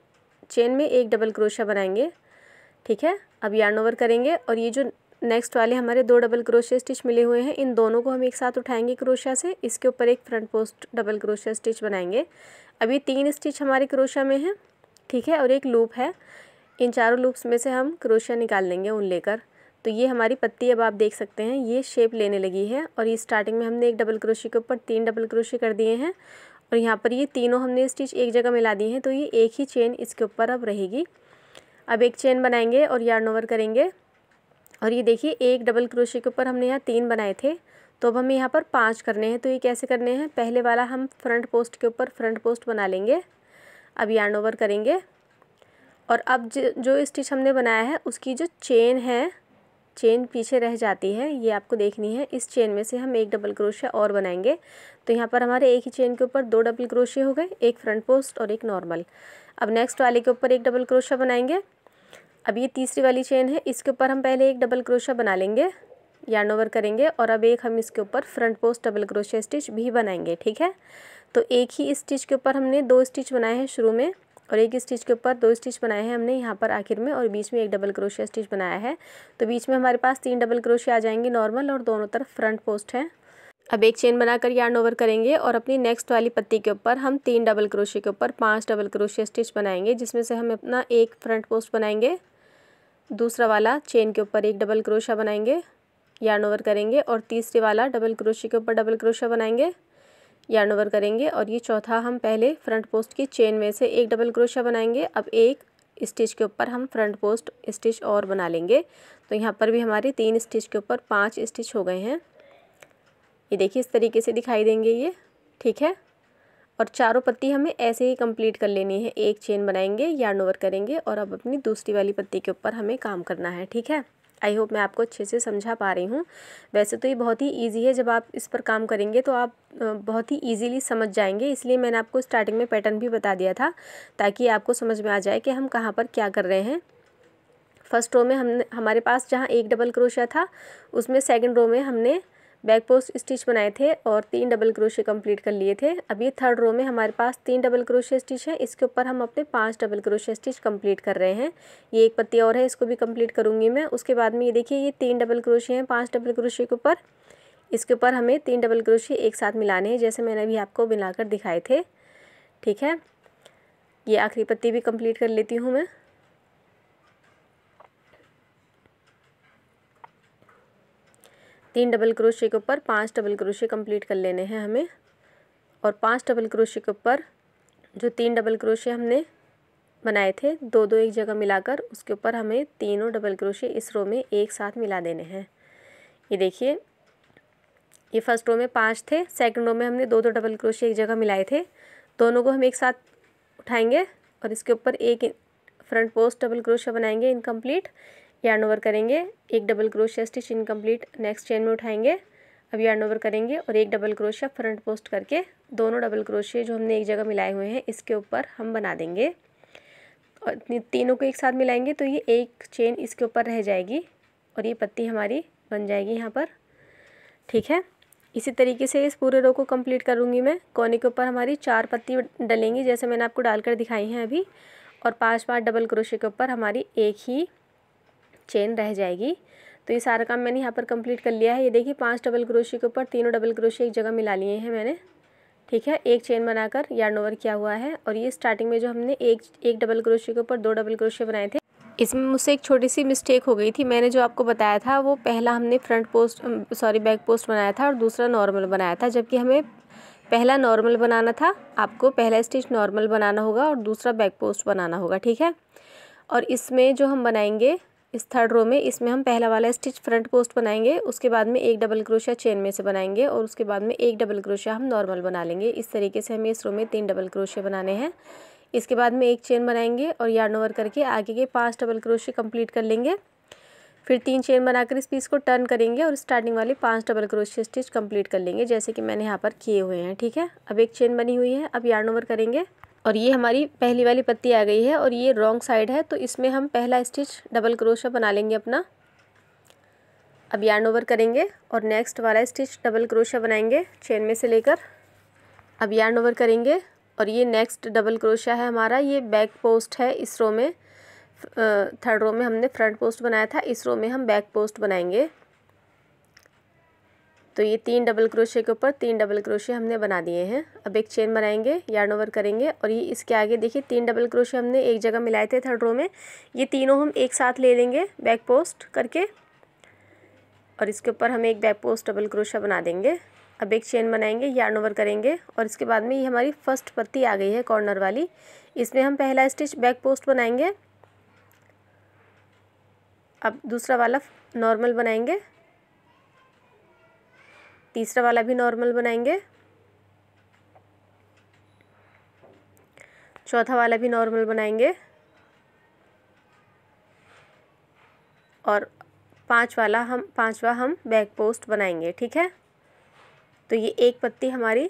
चेन में एक डबल क्रोशा बनाएंगे ठीक है अब यार्न ओवर करेंगे और ये जो नेक्स्ट वाले हमारे दो डबल क्रोशिया स्टिच मिले हुए हैं इन दोनों को हम एक साथ उठाएंगे क्रोशिया से इसके ऊपर एक फ्रंट पोस्ट डबल क्रोशिया स्टिच बनाएंगे अब ये तीन स्टिच हमारे क्रोशिया में है ठीक है और एक लूप है इन चारों लूप्स में से हम क्रोशिया निकाल लेंगे उन लेकर तो ये हमारी पत्ती अब आप देख सकते हैं ये शेप लेने लगी है और ये स्टार्टिंग में हमने एक डबल क्रोशे के ऊपर तीन डबल क्रोशे कर दिए हैं और यहाँ पर ये तीनों हमने स्टिच एक जगह मिला दी हैं तो ये एक ही चेन इसके ऊपर अब रहेगी अब एक चेन बनाएंगे और यार्न ओवर करेंगे और ये देखिए एक डबल क्रोशे के ऊपर हमने यहाँ तीन बनाए थे तो अब हमें यहाँ पर पाँच करने हैं तो ये कैसे करने हैं पहले वाला हम फ्रंट पोस्ट के ऊपर फ्रंट पोस्ट बना लेंगे अब यार्न ओवर करेंगे और अब जो स्टिच हमने बनाया है उसकी जो चेन है चेन पीछे रह जाती है ये आपको देखनी है इस चेन में से हम एक डबल क्रोशिया और बनाएंगे तो यहाँ पर हमारे एक ही चेन के ऊपर दो डबल क्रोशिया हो गए एक फ्रंट पोस्ट और एक नॉर्मल अब नेक्स्ट वाले के ऊपर एक डबल क्रोशिया बनाएंगे अब ये तीसरी वाली चेन है इसके ऊपर हम पहले एक डबल क्रोशिया बना लेंगे यार्न ओवर करेंगे और अब एक हम इसके ऊपर फ्रंट पोस्ट डबल क्रोशिया स्टिच भी बनाएंगे ठीक है तो एक ही स्टिच के ऊपर हमने दो स्टिच बनाए हैं शुरू में और एक स्टिच के ऊपर दो स्टिच बनाए हैं हमने यहाँ पर आखिर में और बीच में एक डबल क्रोशिया स्टिच बनाया है तो बीच में हमारे पास तीन डबल क्रोशिया आ जाएंगे नॉर्मल और दोनों तरफ फ्रंट पोस्ट है अब एक चेन बनाकर यार्न ओवर करेंगे और अपनी नेक्स्ट वाली पत्ती के ऊपर हम तीन डबल क्रोशे के ऊपर पांच डबल क्रोशिया स्टिच बनाएंगे जिसमें से हम अपना एक फ्रंट पोस्ट बनाएंगे दूसरा वाला चेन के ऊपर एक डबल क्रोशा बनाएंगे यार्न ओवर करेंगे और तीसरे वाला डबल क्रोशे के ऊपर डबल क्रोशा बनाएंगे यार्न ओवर करेंगे और ये चौथा हम पहले फ्रंट पोस्ट की चेन में से एक डबल क्रोशा बनाएंगे अब एक स्टिच के ऊपर हम फ्रंट पोस्ट स्टिच और बना लेंगे तो यहाँ पर भी हमारे तीन स्टिच के ऊपर पांच स्टिच हो गए हैं ये देखिए इस तरीके से दिखाई देंगे ये ठीक है और चारों पत्ती हमें ऐसे ही कंप्लीट कर लेनी है एक चेन बनाएंगे यार्न ओवर करेंगे और अब अपनी दूसरी वाली पत्ती के ऊपर हमें काम करना है ठीक है आई होप मैं आपको अच्छे से समझा पा रही हूँ वैसे तो ये बहुत ही ईजी है जब आप इस पर काम करेंगे तो आप बहुत ही ईजीली समझ जाएंगे इसलिए मैंने आपको स्टार्टिंग में पैटर्न भी बता दिया था ताकि आपको समझ में आ जाए कि हम कहाँ पर क्या कर रहे हैं फर्स्ट रो में हमने हमारे पास जहाँ एक डबल क्रोशिया था उसमें सेकंड रो में हमने बैक पोस्ट स्टिच बनाए थे और तीन डबल क्रोशे कंप्लीट कर लिए थे अब ये थर्ड रो में हमारे पास तीन डबल क्रोशे स्टिच है इसके ऊपर हम अपने पांच डबल क्रोशे स्टिच कंप्लीट कर रहे हैं ये एक पत्ती और है इसको भी कंप्लीट करूँगी मैं उसके बाद में ये देखिए ये तीन डबल क्रोशे हैं पाँच डबल क्रोशे के ऊपर इसके ऊपर हमें तीन डबल क्रोशे एक साथ मिलाने हैं जैसे मैंने अभी आपको मिलाकर दिखाए थे ठीक है ये आखिरी पत्ती भी कंप्लीट कर लेती हूँ मैं तीन डबल क्रोशे के ऊपर पांच डबल क्रोशे कंप्लीट कर लेने हैं हमें और पांच डबल क्रोशे के ऊपर जो तीन डबल क्रोशे हमने बनाए थे दो दो एक जगह मिलाकर उसके ऊपर हमें तीनों डबल क्रोशे इस रो में एक साथ मिला देने हैं ये देखिए ये फर्स्ट रो में पाँच थे सेकंड रो में हमने दो दो डबल क्रोशे एक जगह मिलाए थे दोनों को हम एक साथ उठाएंगे और इसके ऊपर एक फ्रंट पोस्ट डबल क्रोशे बनाएंगे इनकम्प्लीट यार्न ओवर करेंगे एक डबल क्रोशिया स्टिच इनकम्प्लीट नेक्स्ट चेन में उठाएंगे अब यार्न ओवर करेंगे और एक डबल क्रोशिया फ्रंट पोस्ट करके दोनों डबल क्रोशिया जो हमने एक जगह मिलाए हुए हैं इसके ऊपर हम बना देंगे और तीनों को एक साथ मिलाएंगे तो ये एक चेन इसके ऊपर रह जाएगी और ये पत्ती हमारी बन जाएगी यहाँ पर ठीक है इसी तरीके से इस पूरे रो को कंप्लीट करूँगी मैं कोने के ऊपर हमारी चार पत्ती डलेंगी जैसे मैंने आपको डालकर दिखाई हैं अभी और पांच पांच डबल क्रोशे के ऊपर हमारी एक ही चेन रह जाएगी तो ये सारा काम मैंने यहाँ पर कंप्लीट कर लिया है ये देखिए पांच डबल क्रोशी के ऊपर तीनों डबल क्रोशी एक जगह मिला लिए हैं मैंने ठीक है एक चेन बनाकर यार्न ओवर किया हुआ है और ये स्टार्टिंग में जो हमने एक एक डबल क्रोशी के ऊपर दो डबल क्रोशी बनाए थे इसमें मुझसे एक छोटी सी मिस्टेक हो गई थी मैंने जो आपको बताया था वो पहला हमने front post sorry back post बनाया था और दूसरा नॉर्मल बनाया था जबकि हमें पहला नॉर्मल बनाना था आपको पहला स्टिच नॉर्मल बनाना होगा और दूसरा बैक पोस्ट बनाना होगा ठीक है और इसमें जो हम बनाएंगे इस थर्ड रो में इसमें हम पहला वाला स्टिच फ्रंट पोस्ट बनाएंगे उसके बाद में एक डबल क्रोशिया चेन में से बनाएंगे और उसके बाद में एक डबल क्रोशिया हम नॉर्मल बना लेंगे इस तरीके से हमें इस रो में तीन डबल क्रोशिया बनाने हैं इसके बाद में एक चेन बनाएंगे और यार्न ओवर करके आगे के पाँच डबल क्रोशिया कंप्लीट कर लेंगे फिर तीन चेन बनाकर इस पीस को टर्न करेंगे और स्टार्टिंग वाले पाँच डबल क्रोशिया स्टिच कम्प्लीट कर लेंगे जैसे कि मैंने यहाँ पर किए हुए हैं ठीक है अब एक चेन बनी हुई है अब यार्न ओवर करेंगे और ये हमारी पहली वाली पत्ती आ गई है और ये रॉन्ग साइड है तो इसमें हम पहला स्टिच डबल क्रोशा बना लेंगे अपना अब यार्न ओवर करेंगे और नेक्स्ट वाला स्टिच डबल क्रोशा बनाएंगे चेन में से लेकर अब यार्न ओवर करेंगे और ये नेक्स्ट डबल क्रोशा है हमारा ये बैक पोस्ट है इस रो में थर्ड रो में हमने फ्रंट पोस्ट बनाया था इस रो में हम बैक पोस्ट बनाएंगे तो ये तीन डबल क्रोशे के ऊपर तीन डबल क्रोशे हमने बना दिए हैं अब एक चेन बनाएंगे यार्न ओवर करेंगे और ये इसके आगे देखिए तीन डबल क्रोशे हमने एक जगह मिलाए थे थर्ड रो में ये तीनों हम एक साथ ले लेंगे बैक पोस्ट करके और इसके ऊपर हम एक बैक पोस्ट डबल क्रोशा बना देंगे अब एक चेन बनाएंगे यार्न ओवर करेंगे और इसके बाद में ये हमारी फर्स्ट पत्ती आ गई है कॉर्नर वाली इसमें हम पहला स्टिच बैक पोस्ट बनाएंगे अब दूसरा वाला नॉर्मल बनाएंगे तीसरा वाला भी नॉर्मल बनाएंगे चौथा वाला भी नॉर्मल बनाएंगे और पांच वाला हम पांचवा हम बैक पोस्ट बनाएंगे ठीक है तो ये एक पत्ती हमारी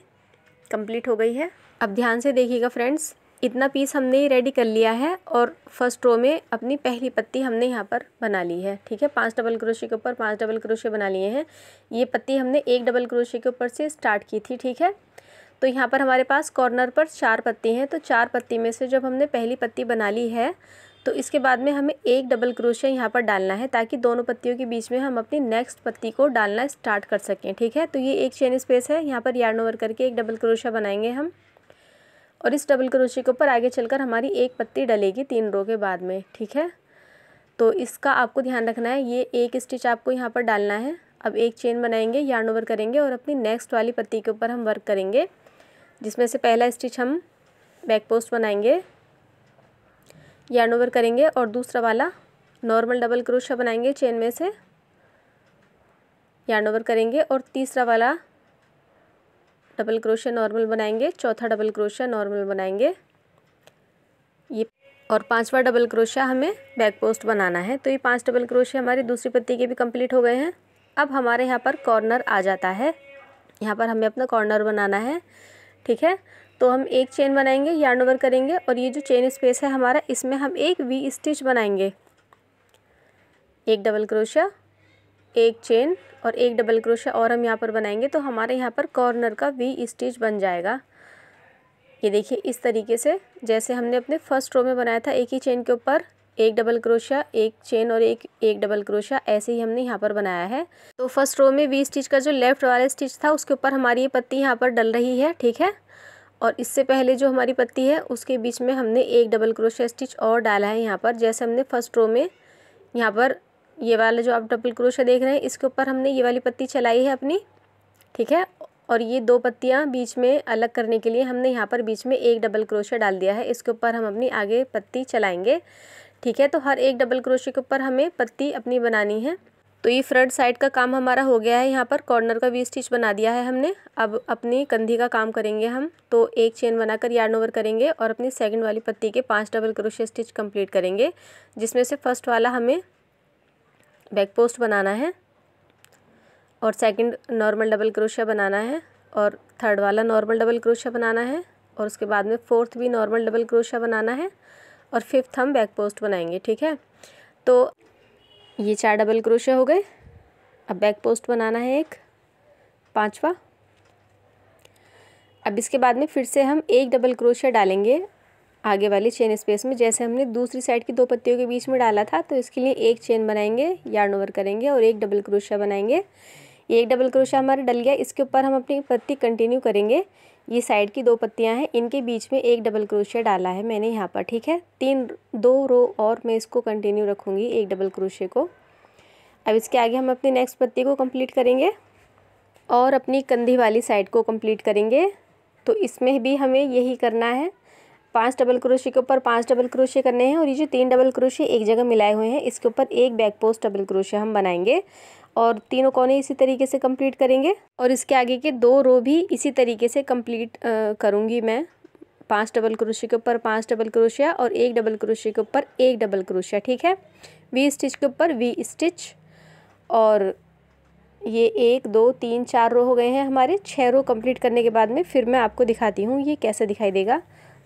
कंप्लीट हो गई है अब ध्यान से देखिएगा फ्रेंड्स इतना पीस हमने रेडी कर लिया है और फर्स्ट रो में अपनी पहली पत्ती हमने यहाँ पर बना ली है ठीक है पांच डबल क्रोशे के ऊपर पांच डबल क्रोशे बना लिए हैं ये पत्ती हमने एक डबल क्रोशे के ऊपर से स्टार्ट की थी ठीक है तो यहाँ पर हमारे पास कॉर्नर पर चार पत्ती हैं तो चार पत्ती में से जब हमने पहली पत्ती बना ली है तो इसके बाद में हमें एक डबल क्रोशिया यहाँ पर डालना है ताकि दोनों पत्तियों के बीच में हम अपनी नेक्स्ट पत्ती को डालना स्टार्ट कर सकें ठीक है तो ये एक चेन स्पेस है यहाँ पर यार्न ओवर करके एक डबल क्रोशिया बनाएंगे हम और इस डबल क्रोशिया के ऊपर आगे चलकर हमारी एक पत्ती डलेगी तीन रो के बाद में ठीक है तो इसका आपको ध्यान रखना है ये एक स्टिच आपको यहाँ पर डालना है अब एक चेन बनाएंगे यार्न ओवर करेंगे और अपनी नेक्स्ट वाली पत्ती के ऊपर हम वर्क करेंगे जिसमें से पहला स्टिच हम बैक पोस्ट बनाएंगे यार्न ओवर करेंगे और दूसरा वाला नॉर्मल डबल क्रोशा बनाएंगे चेन में से यार्न ओवर करेंगे और तीसरा वाला डबल क्रोशिया नॉर्मल बनाएंगे चौथा डबल क्रोशिया नॉर्मल बनाएंगे ये और पांचवा डबल क्रोशिया हमें बैक पोस्ट बनाना है तो ये पांच डबल क्रोशिया हमारी दूसरी पत्ती के भी कंप्लीट हो गए हैं अब हमारे यहाँ पर कॉर्नर आ जाता है यहाँ पर हमें अपना कॉर्नर बनाना है ठीक है तो हम एक चेन बनाएंगे यार्न ओवर करेंगे और ये जो चेन स्पेस है हमारा इसमें हम एक वी स्टिच बनाएंगे एक डबल क्रोशिया एक चेन और एक डबल क्रोशिया और हम यहाँ पर बनाएंगे तो हमारे यहाँ पर कॉर्नर का वी स्टिच बन जाएगा ये देखिए इस तरीके से जैसे हमने अपने फर्स्ट रो में बनाया था एक ही चेन के ऊपर एक डबल क्रोशिया एक चेन और एक एक डबल क्रोशिया ऐसे ही हमने यहाँ पर बनाया है तो फर्स्ट रो में वी स्टिच का जो लेफ्ट वाला स्टिच था उसके ऊपर हमारी ये पत्ती यहाँ पर डल रही है ठीक है और इससे पहले जो हमारी पत्ती है उसके बीच में हमने एक डबल क्रोशिया स्टिच और डाला है यहाँ पर जैसे हमने फर्स्ट रो में यहाँ पर ये वाला जो आप डबल क्रोशा देख रहे हैं इसके ऊपर हमने ये वाली पत्ती चलाई है अपनी ठीक है और ये दो पत्तियाँ बीच में अलग करने के लिए हमने यहाँ पर बीच में एक डबल क्रोशा डाल दिया है इसके ऊपर हम अपनी आगे पत्ती चलाएँगे ठीक है तो हर एक डबल क्रोशे के ऊपर हमें पत्ती अपनी बनानी है तो ये फ्रंट साइड का काम हमारा हो गया है यहाँ पर कॉर्नर का भी स्टिच बना दिया है हमने अब अपनी कंधी का काम करेंगे हम तो एक चेन बनाकर यार्न ओवर करेंगे और अपनी सेकंड वाली पत्ती के पांच डबल क्रोशे स्टिच कंप्लीट करेंगे जिसमें से फर्स्ट वाला हमें बैक पोस्ट बनाना है और सेकंड नॉर्मल डबल क्रोशिया बनाना है और थर्ड वाला नॉर्मल डबल क्रोशिया बनाना है और उसके बाद में फोर्थ भी नॉर्मल डबल क्रोशिया बनाना है और फिफ्थ हम बैक पोस्ट बनाएंगे ठीक है तो ये चार डबल क्रोशिया हो गए अब बैक पोस्ट बनाना है एक पांचवा अब इसके बाद में फिर से हम एक डबल क्रोशिया डालेंगे आगे वाली चेन स्पेस में जैसे हमने दूसरी साइड की दो पत्तियों के बीच में डाला था तो इसके लिए एक चेन बनाएंगे यार्न ओवर करेंगे और एक डबल क्रोशिया बनाएंगे एक डबल क्रोशिया हमारा डल गया इसके ऊपर हम अपनी पत्ती कंटिन्यू करेंगे ये साइड की दो पत्तियां हैं इनके बीच में एक डबल क्रोशिया डाला है मैंने यहाँ पर ठीक है तीन दो रो और मैं इसको कंटिन्यू रखूँगी एक डबल क्रोशे को अब इसके आगे हम अपनी नेक्स्ट पत्ती को कम्प्लीट करेंगे और अपनी कंधी वाली साइड को कम्प्लीट करेंगे तो इसमें भी हमें यही करना है पांच डबल क्रोशे के ऊपर पांच डबल क्रोशे करने हैं और ये जो तीन डबल क्रोशे एक जगह मिलाए हुए हैं इसके ऊपर एक बैक पोस्ट डबल क्रोशे हम बनाएंगे और तीनों कोने इसी तरीके से कंप्लीट करेंगे और इसके आगे के दो रो भी इसी तरीके से कंप्लीट करूँगी मैं पांच डबल क्रोशिया के ऊपर पांच डबल क्रोशिया और एक डबल क्रोशिया के ऊपर एक डबल क्रोशिया ठीक है वी स्टिच के ऊपर वी स्टिच और ये एक दो तीन चार रो हो गए हैं हमारे छः रो कंप्लीट करने के बाद में फिर मैं आपको दिखाती हूँ ये कैसे दिखाई देगा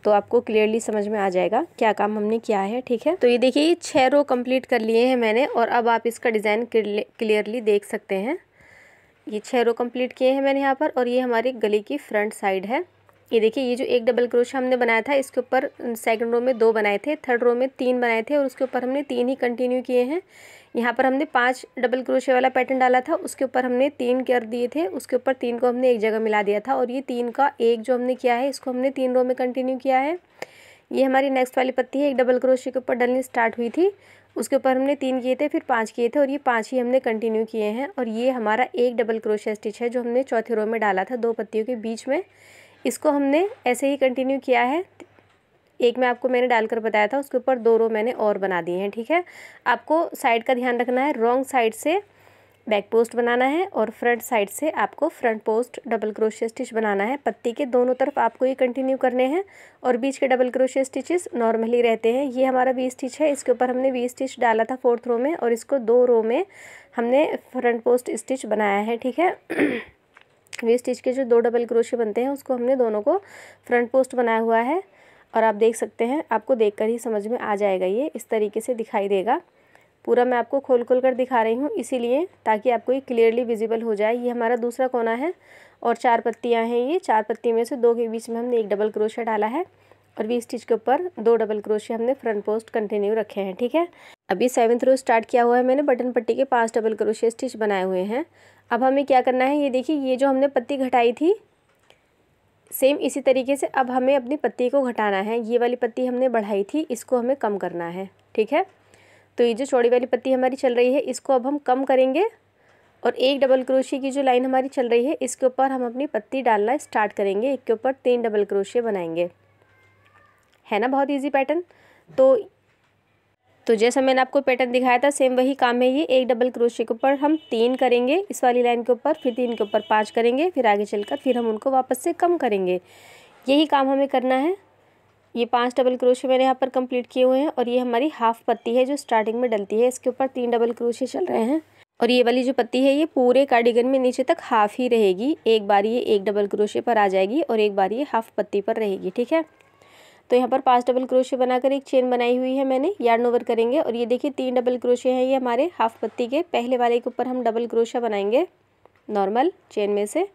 तो आपको क्लियरली समझ में आ जाएगा क्या काम हमने किया है ठीक है तो ये देखिए ये छः रो कम्प्लीट कर लिए हैं मैंने और अब आप इसका डिज़ाइन क्लियरली देख सकते हैं ये छः रो कंप्लीट किए हैं मैंने यहाँ पर और ये हमारी गली की फ्रंट साइड है ये देखिए ये जो एक डबल क्रोशा हमने बनाया था इसके ऊपर सेकंड रो में दो बनाए थे थर्ड रो में तीन बनाए थे और उसके ऊपर हमने तीन ही कंटिन्यू किए हैं यहाँ पर हमने पांच डबल क्रोशे वाला पैटर्न डाला था उसके ऊपर हमने तीन कर दिए थे उसके ऊपर तीन को हमने एक जगह मिला दिया था और ये तीन का एक जो हमने किया है इसको हमने तीन रो में कंटिन्यू किया है ये हमारी नेक्स्ट वाली पत्ती है एक डबल क्रोशे के ऊपर डलनी स्टार्ट हुई थी उसके ऊपर हमने तीन किए थे फिर पाँच किए थे और ये पाँच ही हमने कंटिन्यू किए हैं और ये हमारा एक डबल क्रोशे स्टिच है जो हमने चौथे रो में डाला था दो पत्तियों के बीच में इसको हमने ऐसे ही कंटिन्यू किया है एक में आपको मैंने डालकर बताया था उसके ऊपर दो रो मैंने और बना दिए हैं ठीक है आपको साइड का ध्यान रखना है रॉन्ग साइड से बैक पोस्ट बनाना है और फ्रंट साइड से आपको फ्रंट पोस्ट डबल क्रोशिया स्टिच बनाना है पत्ती के दोनों तरफ आपको ये कंटिन्यू करने हैं और बीच के डबल क्रोशिया स्टिचेस नॉर्मली रहते हैं ये हमारा वी स्टिच है इसके ऊपर हमने वी स्टिच डाला था फोर्थ रो में और इसको दो रो में हमने फ्रंट पोस्ट स्टिच बनाया है ठीक है वी स्टिच के जो दो डबल क्रोशे बनते हैं उसको हमने दोनों को फ्रंट पोस्ट बनाया हुआ है और आप देख सकते हैं आपको देख ही समझ में आ जाएगा ये इस तरीके से दिखाई देगा पूरा मैं आपको खोल खोल कर दिखा रही हूँ इसीलिए ताकि आपको ये क्लियरली विजिबल हो जाए ये हमारा दूसरा कोना है और चार पत्तियाँ हैं ये चार पत्ती में से दो के बीच में हमने एक डबल क्रोशिया डाला है और बीस स्टिच के ऊपर दो डबल क्रोशे हमने फ्रंट पोस्ट कंटिन्यू रखे हैं ठीक है अभी सेवन्थ थ्रो स्टार्ट किया हुआ है मैंने बटन पट्टी के पाँच डबल क्रोशे स्टिच बनाए हुए हैं अब हमें क्या करना है ये देखिए ये जो हमने पत्ती घटाई थी सेम इसी तरीके से अब हमें अपनी पत्ती को घटाना है ये वाली पत्ती हमने बढ़ाई थी इसको हमें कम करना है ठीक है तो ये जो चौड़ी वाली पत्ती हमारी चल रही है इसको अब हम कम करेंगे और एक डबल क्रोशिया की जो लाइन हमारी चल रही है इसके ऊपर हम अपनी पत्ती डालना स्टार्ट करेंगे एक के ऊपर तीन डबल क्रोशिया बनाएंगे है ना बहुत ईजी पैटर्न तो तो जैसा मैंने आपको पैटर्न दिखाया था सेम वही काम है ये एक डबल क्रोशे के ऊपर हम तीन करेंगे इस वाली लाइन के ऊपर फिर तीन के ऊपर पाँच करेंगे फिर आगे चलकर फिर हम उनको वापस से कम करेंगे यही काम हमें करना है ये पांच डबल क्रोशे मैंने यहाँ पर कंप्लीट किए हुए हैं और ये हमारी हाफ पत्ती है जो स्टार्टिंग में डलती है इसके ऊपर तीन डबल क्रोशे चल रहे हैं और ये वाली जो पत्ती है ये पूरे कार्डिगन में नीचे तक हाफ ही रहेगी एक बार ये एक डबल क्रोशे पर आ जाएगी और एक बार ये हाफ पत्ती पर रहेगी ठीक है तो यहाँ पर पाँच डबल क्रोशे बनाकर एक चेन बनाई हुई है मैंने यार्न ओवर करेंगे और ये देखिए तीन डबल क्रोशे हैं ये हमारे हाफ पत्ती के पहले वाले के ऊपर हम डबल क्रोशा बनाएंगे नॉर्मल चेन में से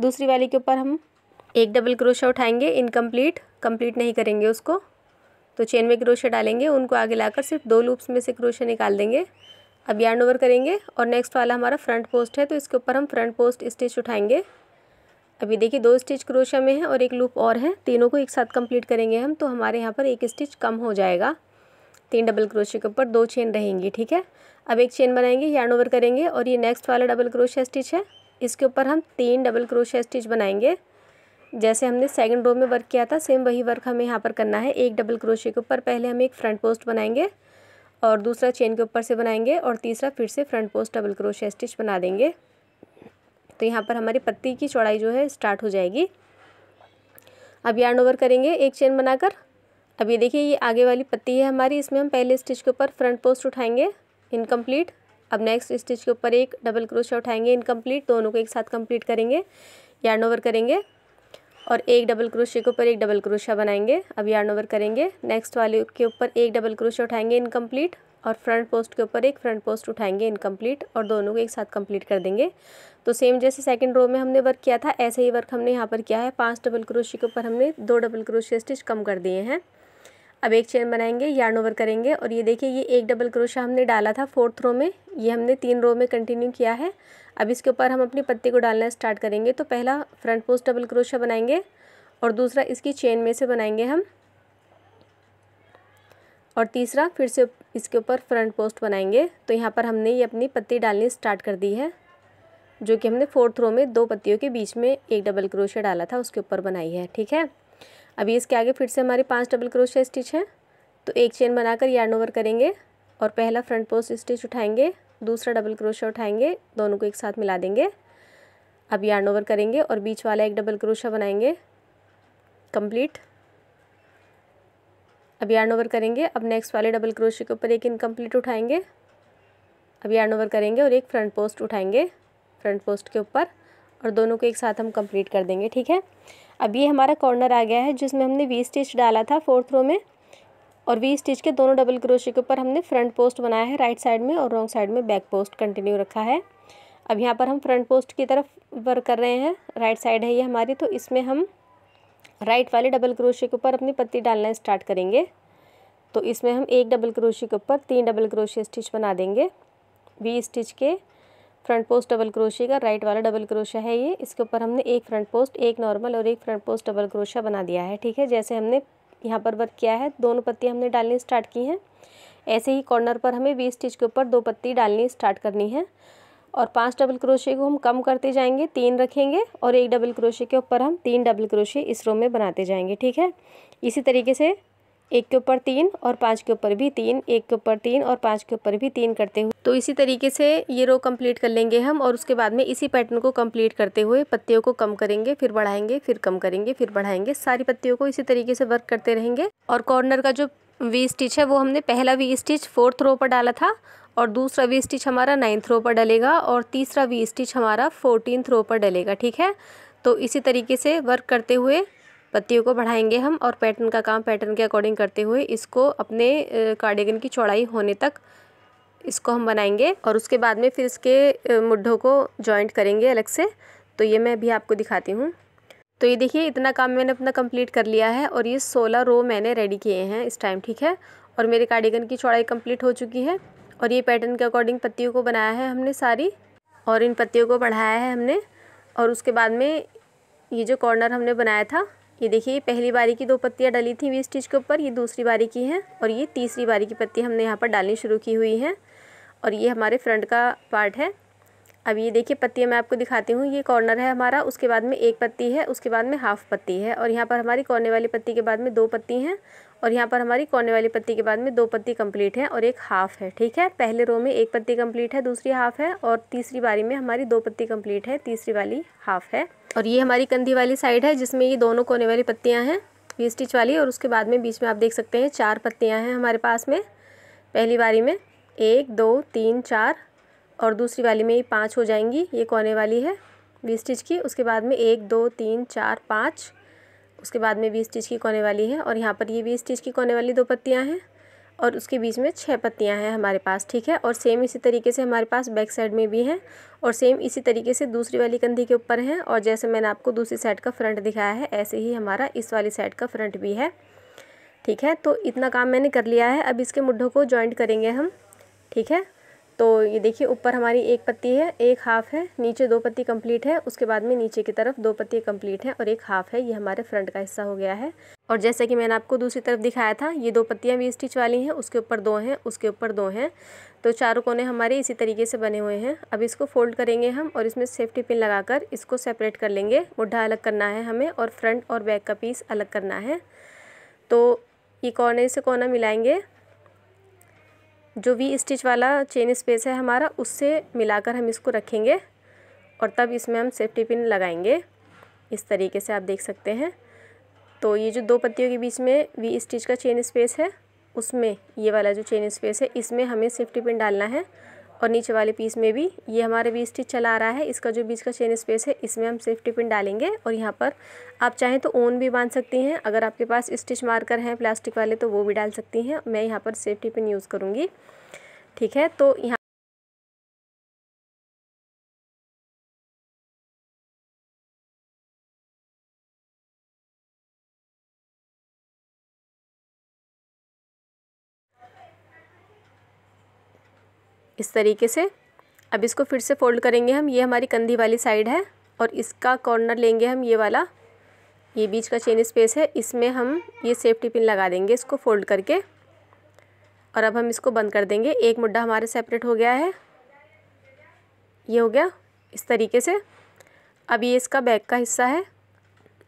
दूसरी वाली के ऊपर हम एक डबल क्रोशा उठाएंगे इनकम्प्लीट कम्प्लीट नहीं करेंगे उसको तो चेन में क्रोशा डालेंगे उनको आगे लाकर सिर्फ दो लूप्स में से क्रोशा निकाल देंगे अब यार्न ओवर करेंगे और नेक्स्ट वाला हमारा फ्रंट पोस्ट है तो इसके ऊपर हम फ्रंट पोस्ट स्टिच उठाएंगे अभी देखिए दो स्टिच क्रोशिया में है और एक लूप और है तीनों को एक साथ कंप्लीट करेंगे हम तो हमारे यहाँ पर एक स्टिच कम हो जाएगा तीन डबल क्रोशिया के ऊपर दो चेन रहेंगी ठीक है अब एक चेन बनाएंगे यार्न ओवर करेंगे और ये नेक्स्ट वाला डबल क्रोशिया स्टिच है इसके ऊपर हम तीन डबल क्रोशिया स्टिच बनाएंगे जैसे हमने सेकंड रो में वर्क किया था सेम वही वर्क हमें यहाँ पर करना है एक डबल क्रोशिया के ऊपर पहले हम एक फ्रंट पोस्ट बनाएंगे और दूसरा चेन के ऊपर से बनाएंगे और तीसरा फिर से फ्रंट पोस्ट डबल क्रोशिया स्टिच बना देंगे तो यहाँ पर हमारी पत्ती की चौड़ाई जो है स्टार्ट हो जाएगी अब यार्न ओवर करेंगे एक चेन बनाकर अब ये देखिए ये आगे वाली पत्ती है हमारी इसमें हम पहले स्टिच के ऊपर फ्रंट पोस्ट उठाएंगे इनकम्प्लीट अब नेक्स्ट स्टिच के ऊपर एक डबल क्रोशा उठाएंगे इनकम्प्लीट दोनों को एक साथ कंप्लीट करेंगे यार्न ओवर करेंगे और एक डबल क्रोशे के ऊपर एक डबल क्रोशा बनाएंगे अब यार्न ओवर करेंगे नेक्स्ट वाले के ऊपर एक डबल क्रोशा उठाएंगे इनकम्प्लीट और फ्रंट पोस्ट के ऊपर एक फ्रंट पोस्ट उठाएंगे इनकम्प्लीट और दोनों को एक साथ कंप्लीट कर देंगे तो सेम जैसे सेकंड रो में हमने वर्क किया था ऐसे ही वर्क हमने यहाँ पर किया है पांच डबल क्रोशी के ऊपर हमने दो डबल क्रोशिया स्टिच कम कर दिए हैं अब एक चेन बनाएंगे यार्न ओवर करेंगे और ये देखिए ये एक डबल क्रोशा हमने डाला था फोर्थ रो में ये हमने तीन रो में कंटिन्यू किया है अब इसके ऊपर हम अपनी पत्ती को डालना स्टार्ट करेंगे तो पहला फ्रंट पोस्ट डबल क्रोशा बनाएंगे और दूसरा इसकी चेन में से बनाएंगे हम और तीसरा फिर से इसके ऊपर फ्रंट पोस्ट बनाएंगे तो यहाँ पर हमने ये अपनी पत्ती डालनी स्टार्ट कर दी है जो कि हमने फोर्थ रो में दो पत्तियों के बीच में एक डबल क्रोशिया डाला था उसके ऊपर बनाई है ठीक है अभी इसके आगे फिर से हमारी पांच डबल क्रोशे स्टिच है तो एक चेन बनाकर यार्न ओवर करेंगे और पहला फ्रंट पोस्ट स्टिच उठाएंगे दूसरा डबल क्रोशा उठाएंगे दोनों को एक साथ मिला देंगे अब यार्न ओवर करेंगे और बीच वाला एक डबल क्रोशिया बनाएंगे कंप्लीट अब यार्न ओवर करेंगे अब नेक्स्ट वाले डबल क्रोशे के ऊपर एक इनकम्प्लीट उठाएंगे अब यार्न ओवर करेंगे और एक फ्रंट पोस्ट उठाएंगे फ्रंट पोस्ट के ऊपर और दोनों को एक साथ हम कंप्लीट कर देंगे ठीक है अब ये हमारा कॉर्नर आ गया है जिसमें हमने वी स्टिच डाला था फोर्थ रो में और वी स्टिच के दोनों डबल क्रोशे के ऊपर हमने फ्रंट पोस्ट बनाया है राइट साइड में और रॉन्ग साइड में बैक पोस्ट कंटिन्यू रखा है अब यहाँ पर हम फ्रंट पोस्ट की तरफ वर्क कर रहे हैं राइट साइड है ये हमारी तो इसमें हम राइट वाले डबल क्रोशे के ऊपर अपनी पत्ती डालना स्टार्ट करेंगे तो इसमें हम एक डबल क्रोशे के ऊपर तीन डबल क्रोशे स्टिच बना देंगे वी स्टिच के फ्रंट पोस्ट डबल क्रोशे का राइट वाला डबल क्रोशा है ये इसके ऊपर हमने एक फ्रंट पोस्ट एक नॉर्मल और एक फ्रंट पोस्ट डबल क्रोशा बना दिया है ठीक है जैसे हमने यहाँ पर वर्क किया है दोनों पत्तियाँ हमने डालनी स्टार्ट की हैं ऐसे ही कॉर्नर पर हमें वी स्टिच के ऊपर दो पत्ती डालनी स्टार्ट करनी है और पांच डबल क्रोशे को हम कम करते जाएंगे तीन रखेंगे और एक डबल क्रोशे के ऊपर हम तीन डबल क्रोशे इस रो में बनाते जाएंगे ठीक है इसी तरीके से एक के ऊपर तीन और पाँच के ऊपर भी तीन एक के ऊपर तीन और पाँच के ऊपर भी तीन करते हुए तो इसी तरीके से ये रो कंप्लीट कर लेंगे हम और उसके बाद में इसी पैटर्न को कंप्लीट करते हुए पत्तियों को कम करेंगे फिर बढ़ाएंगे फिर कम करेंगे फिर बढ़ाएंगे सारी पत्तियों को इसी तरीके से वर्क करते रहेंगे और कॉर्नर का जो वी स्टिच है वो हमने पहला वी स्टिच फोर्थ रो पर डाला था और दूसरा वी स्टिच हमारा नाइन्थ रो पर डलेगा और तीसरा वी स्टिच हमारा फोर्टीन रो पर डलेगा ठीक है तो इसी तरीके से वर्क करते हुए पत्तियों को बढ़ाएंगे हम और पैटर्न का काम पैटर्न के अकॉर्डिंग करते हुए इसको अपने कार्डिगन की चौड़ाई होने तक इसको हम बनाएंगे और उसके बाद में फिर इसके मुड्ढों को जॉइंट करेंगे अलग से तो ये मैं अभी आपको दिखाती हूँ तो ये देखिए इतना काम मैंने अपना कंप्लीट कर लिया है और ये सोलह रो मैंने रेडी किए हैं इस टाइम ठीक है और मेरे कार्डिगन की चौड़ाई कंप्लीट हो चुकी है और ये पैटर्न के अकॉर्डिंग पत्तियों को बनाया है हमने सारी और इन पत्तियों को बढ़ाया है हमने और उसके बाद में ये जो कॉर्नर हमने बनाया था ये देखिए पहली बारी की दो पत्तियाँ डली थी वी स्टिच के ऊपर ये दूसरी बारी की हैं और ये तीसरी बारी की पत्ती हमने यहाँ पर डालनी शुरू की हुई हैं और ये हमारे फ्रंट का पार्ट है अब ये देखिए पत्तियाँ मैं आपको दिखाती हूँ ये कॉर्नर है हमारा उसके बाद में एक पत्ती है उसके बाद में हाफ़ पत्ती है और यहाँ पर हमारी कॉर्ने वाली पत्ती के बाद में दो पत्ती हैं और यहाँ पर हमारी कोने वाली पत्ती के बाद में दो पत्ती कंप्लीट है और एक हाफ़ है ठीक है पहले रो में एक पत्ती कंप्लीट है दूसरी हाफ़ है और तीसरी बारी में हमारी दो पत्ती कंप्लीट है तीसरी वाली हाफ़ है और ये हमारी कंधी वाली साइड है जिसमें ये दोनों कोने वाली पत्तियाँ हैं वी स्टिच वाली और उसके बाद में बीच में आप देख सकते हैं चार पत्तियाँ हैं हमारे पास में पहली बारी में एक दो तीन चार और दूसरी वाली में ये पाँच हो जाएंगी ये कोने वाली है वी स्टिच की उसके बाद में एक दो तीन चार पाँच उसके बाद में भी स्टिच की कोने वाली है और यहाँ पर ये भी स्टिच की कोने वाली दो पत्तियाँ हैं और उसके बीच में छः पत्तियाँ हैं हमारे पास ठीक है और सेम इसी तरीके से हमारे पास बैक साइड में भी हैं और सेम इसी तरीके से दूसरी वाली कंधी के ऊपर हैं और जैसे मैंने आपको दूसरी साइड का फ्रंट दिखाया है ऐसे ही हमारा इस वाली साइड का फ्रंट भी है ठीक है तो इतना काम मैंने कर लिया है अब इसके मुड्ढों को जॉइंट करेंगे हम ठीक है तो ये देखिए ऊपर हमारी एक पत्ती है एक हाफ़ है नीचे दो पत्ती कंप्लीट है उसके बाद में नीचे की तरफ दो पत्ती कंप्लीट है और एक हाफ़ है ये हमारे फ्रंट का हिस्सा हो गया है और जैसा कि मैंने आपको दूसरी तरफ दिखाया था ये दो पत्तियाँ भी स्टिच वाली हैं उसके ऊपर दो हैं उसके ऊपर दो हैं तो चारों कोने हमारे इसी तरीके से बने हुए हैं अब इसको फोल्ड करेंगे हम और इसमें सेफ्टी पिन लगाकर इसको सेपरेट कर लेंगे मुड्ढा अलग करना है हमें और फ्रंट और बैक का पीस अलग करना है तो ये कोने से कोना मिलाएंगे जो वी स्टिच वाला चेन स्पेस है हमारा उससे मिलाकर हम इसको रखेंगे और तब इसमें हम सेफ्टी पिन लगाएंगे इस तरीके से आप देख सकते हैं तो ये जो दो पत्तियों के बीच में वी स्टिच का चेन स्पेस है उसमें ये वाला जो चेन स्पेस है इसमें हमें सेफ्टी पिन डालना है और नीचे वाले पीस में भी ये हमारे बीच स्टिच चला रहा है इसका जो बीच का चेन स्पेस है इसमें हम सेफ्टी पिन डालेंगे और यहाँ पर आप चाहें तो ओन भी बांध सकती हैं अगर आपके पास स्टिच मार्कर हैं प्लास्टिक वाले तो वो भी डाल सकती हैं मैं यहाँ पर सेफ्टी पिन यूज़ करूँगी ठीक है तो यहाँ इस तरीके से अब इसको फिर से फोल्ड करेंगे हम ये हमारी कंधी वाली साइड है और इसका कॉर्नर लेंगे हम ये वाला ये बीच का चेन स्पेस है इसमें हम ये सेफ्टी पिन लगा देंगे इसको फोल्ड करके और अब हम इसको बंद कर देंगे एक मुड्ढा हमारे सेपरेट हो गया है ये हो गया इस तरीके से अब ये इसका बैक का हिस्सा है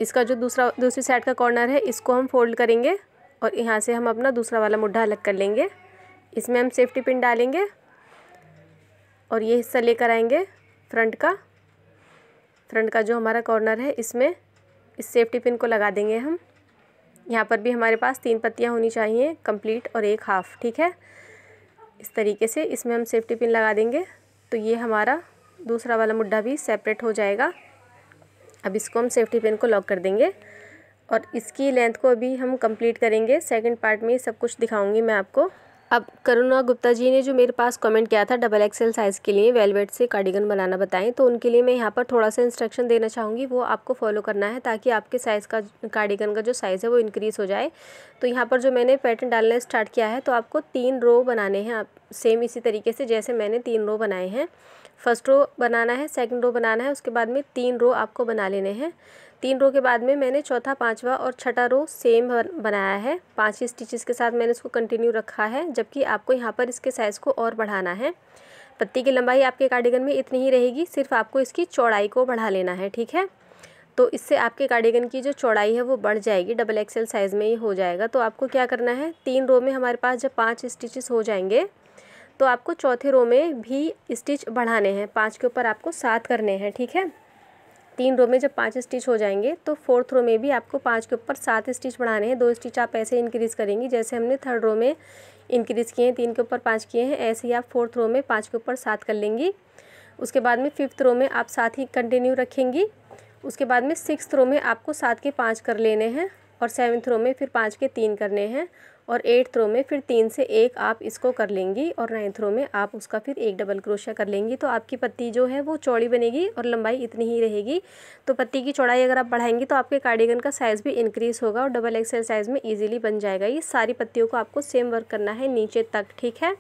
इसका जो दूसरा दूसरी साइड का कॉर्नर है इसको हम फोल्ड करेंगे और यहाँ से हम अपना दूसरा वाला मुड्ढा अलग कर लेंगे इसमें हम सेफ्टी पिन डालेंगे और ये हिस्सा लेकर आएंगे फ्रंट का फ्रंट का जो हमारा कॉर्नर है इसमें इस सेफ्टी पिन को लगा देंगे हम यहाँ पर भी हमारे पास तीन पत्तियाँ होनी चाहिए कंप्लीट और एक हाफ़ ठीक है इस तरीके से इसमें हम सेफ्टी पिन लगा देंगे तो ये हमारा दूसरा वाला मुड्ढा भी सेपरेट हो जाएगा अब इसको हम सेफ्टी पिन को लॉक कर देंगे और इसकी लेंथ को अभी हम कंप्लीट करेंगे सेकंड पार्ट में सब कुछ दिखाऊंगी मैं आपको अब करुणा गुप्ता जी ने जो मेरे पास कमेंट किया था डबल एक्सेल साइज़ के लिए वेलवेट से कार्डिगन बनाना बताएं तो उनके लिए मैं यहाँ पर थोड़ा सा इंस्ट्रक्शन देना चाहूँगी वो आपको फॉलो करना है ताकि आपके साइज़ का कार्डिगन का जो साइज़ है वो इंक्रीज़ हो जाए तो यहाँ पर जो मैंने पैटर्न डालना स्टार्ट किया है तो आपको तीन रो बनाने हैं आप सेम इसी तरीके से जैसे मैंने तीन रो बनाए हैं फर्स्ट रो बनाना है सेकेंड रो बनाना है उसके बाद में तीन रो आपको बना लेने हैं तीन रो के बाद में मैंने चौथा पांचवा और छठा रो सेम बनाया है पांच ही स्टिचेस के साथ मैंने इसको कंटिन्यू रखा है जबकि आपको यहाँ पर इसके साइज़ को और बढ़ाना है पत्ती की लंबाई आपके कार्डिगन में इतनी ही रहेगी सिर्फ आपको इसकी चौड़ाई को बढ़ा लेना है ठीक है तो इससे आपके कार्डिगन की जो चौड़ाई है वो बढ़ जाएगी डबल एक्सेल साइज़ में ही हो जाएगा तो आपको क्या करना है तीन रो में हमारे पास जब पाँच स्टिचेस हो जाएंगे तो आपको चौथे रो में भी स्टिच बढ़ाने हैं पाँच के ऊपर आपको सात करने हैं ठीक है तीन रो में जब पाँच स्टिच हो जाएंगे तो फोर्थ रो में भी आपको पाँच के ऊपर सात स्टिच बढ़ाने हैं दो स्टिच आप ऐसे इंक्रीज़ करेंगी जैसे हमने थर्ड रो में इंक्रीज़ किए हैं तीन के ऊपर पाँच किए हैं ऐसे ही आप फोर्थ रो में पाँच के ऊपर सात कर लेंगी उसके बाद में फिफ्थ रो में आप सात ही कंटिन्यू रखेंगी उसके बाद में सिक्स रो में आपको सात के पाँच कर लेने हैं और सेवन्थ रो में फिर पाँच के तीन करने हैं और एट्थ रो में फिर तीन से एक आप इसको कर लेंगी और नाइन्थ रो में आप उसका फिर एक डबल क्रोशिया कर लेंगी तो आपकी पत्ती जो है वो चौड़ी बनेगी और लंबाई इतनी ही रहेगी तो पत्ती की चौड़ाई अगर आप बढ़ाएंगी तो आपके कार्डिगन का साइज़ भी इंक्रीज़ होगा और डबल एक्सएल साइज़ में ईजिली बन जाएगा ये सारी पत्तियों को आपको सेम वर्क करना है नीचे तक ठीक है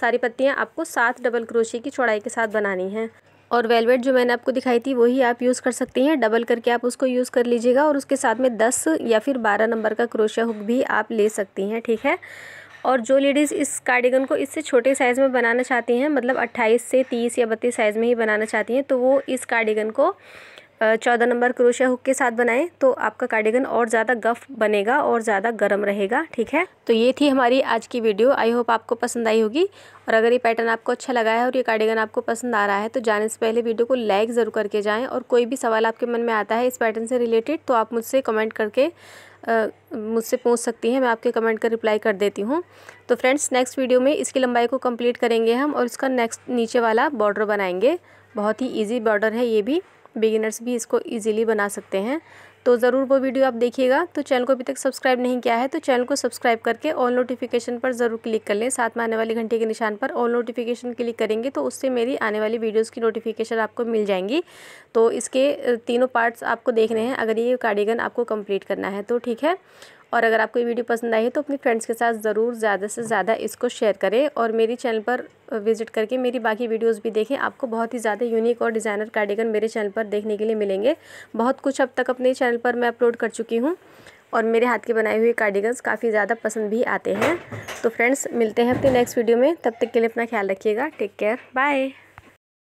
सारी पत्तियाँ आपको सात डबल क्रोशिया की चौड़ाई के साथ बनानी है और वेलवेट जो मैंने आपको दिखाई थी वही आप यूज़ कर सकती हैं डबल करके आप उसको यूज़ कर लीजिएगा और उसके साथ में दस या फिर बारह नंबर का क्रोशिया हुक भी आप ले सकती हैं ठीक है और जो लेडीज़ इस कार्डिगन को इससे छोटे साइज़ में बनाना चाहती हैं मतलब अट्ठाईस से तीस या बत्तीस साइज़ में ही बनाना चाहती हैं तो वो इस कार्डिगन को चौदह नंबर क्रोशिया हुक के साथ बनाएं तो आपका कार्डिगन और ज़्यादा गफ बनेगा और ज़्यादा गर्म रहेगा ठीक है तो ये थी हमारी आज की वीडियो आई होप आपको पसंद आई होगी और अगर ये पैटर्न आपको अच्छा लगा है और ये कार्डिगन आपको पसंद आ रहा है तो जाने से पहले वीडियो को लाइक ज़रूर करके जाएँ और कोई भी सवाल आपके मन में आता है इस पैटर्न से रिलेटेड तो आप मुझसे कमेंट करके मुझसे पूछ सकती हैं मैं आपके कमेंट का रिप्लाई कर देती हूँ तो फ्रेंड्स नेक्स्ट वीडियो में इसकी लंबाई को कम्प्लीट करेंगे हम और इसका नेक्स्ट नीचे वाला बॉर्डर बनाएंगे बहुत ही ईजी बॉर्डर है ये भी बिगिनर्स भी इसको ईजिली बना सकते हैं तो ज़रूर वो वीडियो आप देखिएगा तो चैनल को अभी तक सब्सक्राइब नहीं किया है तो चैनल को सब्सक्राइब करके ऑल नोटिफिकेशन पर ज़रूर क्लिक कर लें साथ में आने वाली घंटे के निशान पर ऑल नोटिफिकेशन क्लिक करेंगे तो उससे मेरी आने वाली वीडियोज़ की नोटिफिकेशन आपको मिल जाएंगी तो इसके तीनों पार्ट्स आपको देखने हैं अगर ये कार्डिगन आपको कम्प्लीट करना है तो ठीक है और अगर आपको ये वीडियो पसंद आई है तो अपने फ्रेंड्स के साथ ज़रूर ज़्यादा से ज़्यादा इसको शेयर करें और मेरे चैनल पर विजिट करके मेरी बाकी वीडियोस भी देखें आपको बहुत ही ज़्यादा यूनिक और डिज़ाइनर कार्डिगन मेरे चैनल पर देखने के लिए मिलेंगे बहुत कुछ अब तक अपने चैनल पर मैं अपलोड कर चुकी हूँ और मेरे हाथ के बनाए हुए कार्डिगन्स काफ़ी ज़्यादा पसंद भी आते हैं तो फ्रेंड्स मिलते हैं अपने नेक्स्ट वीडियो में तब तक के लिए अपना ख्याल रखिएगा टेक केयर बाय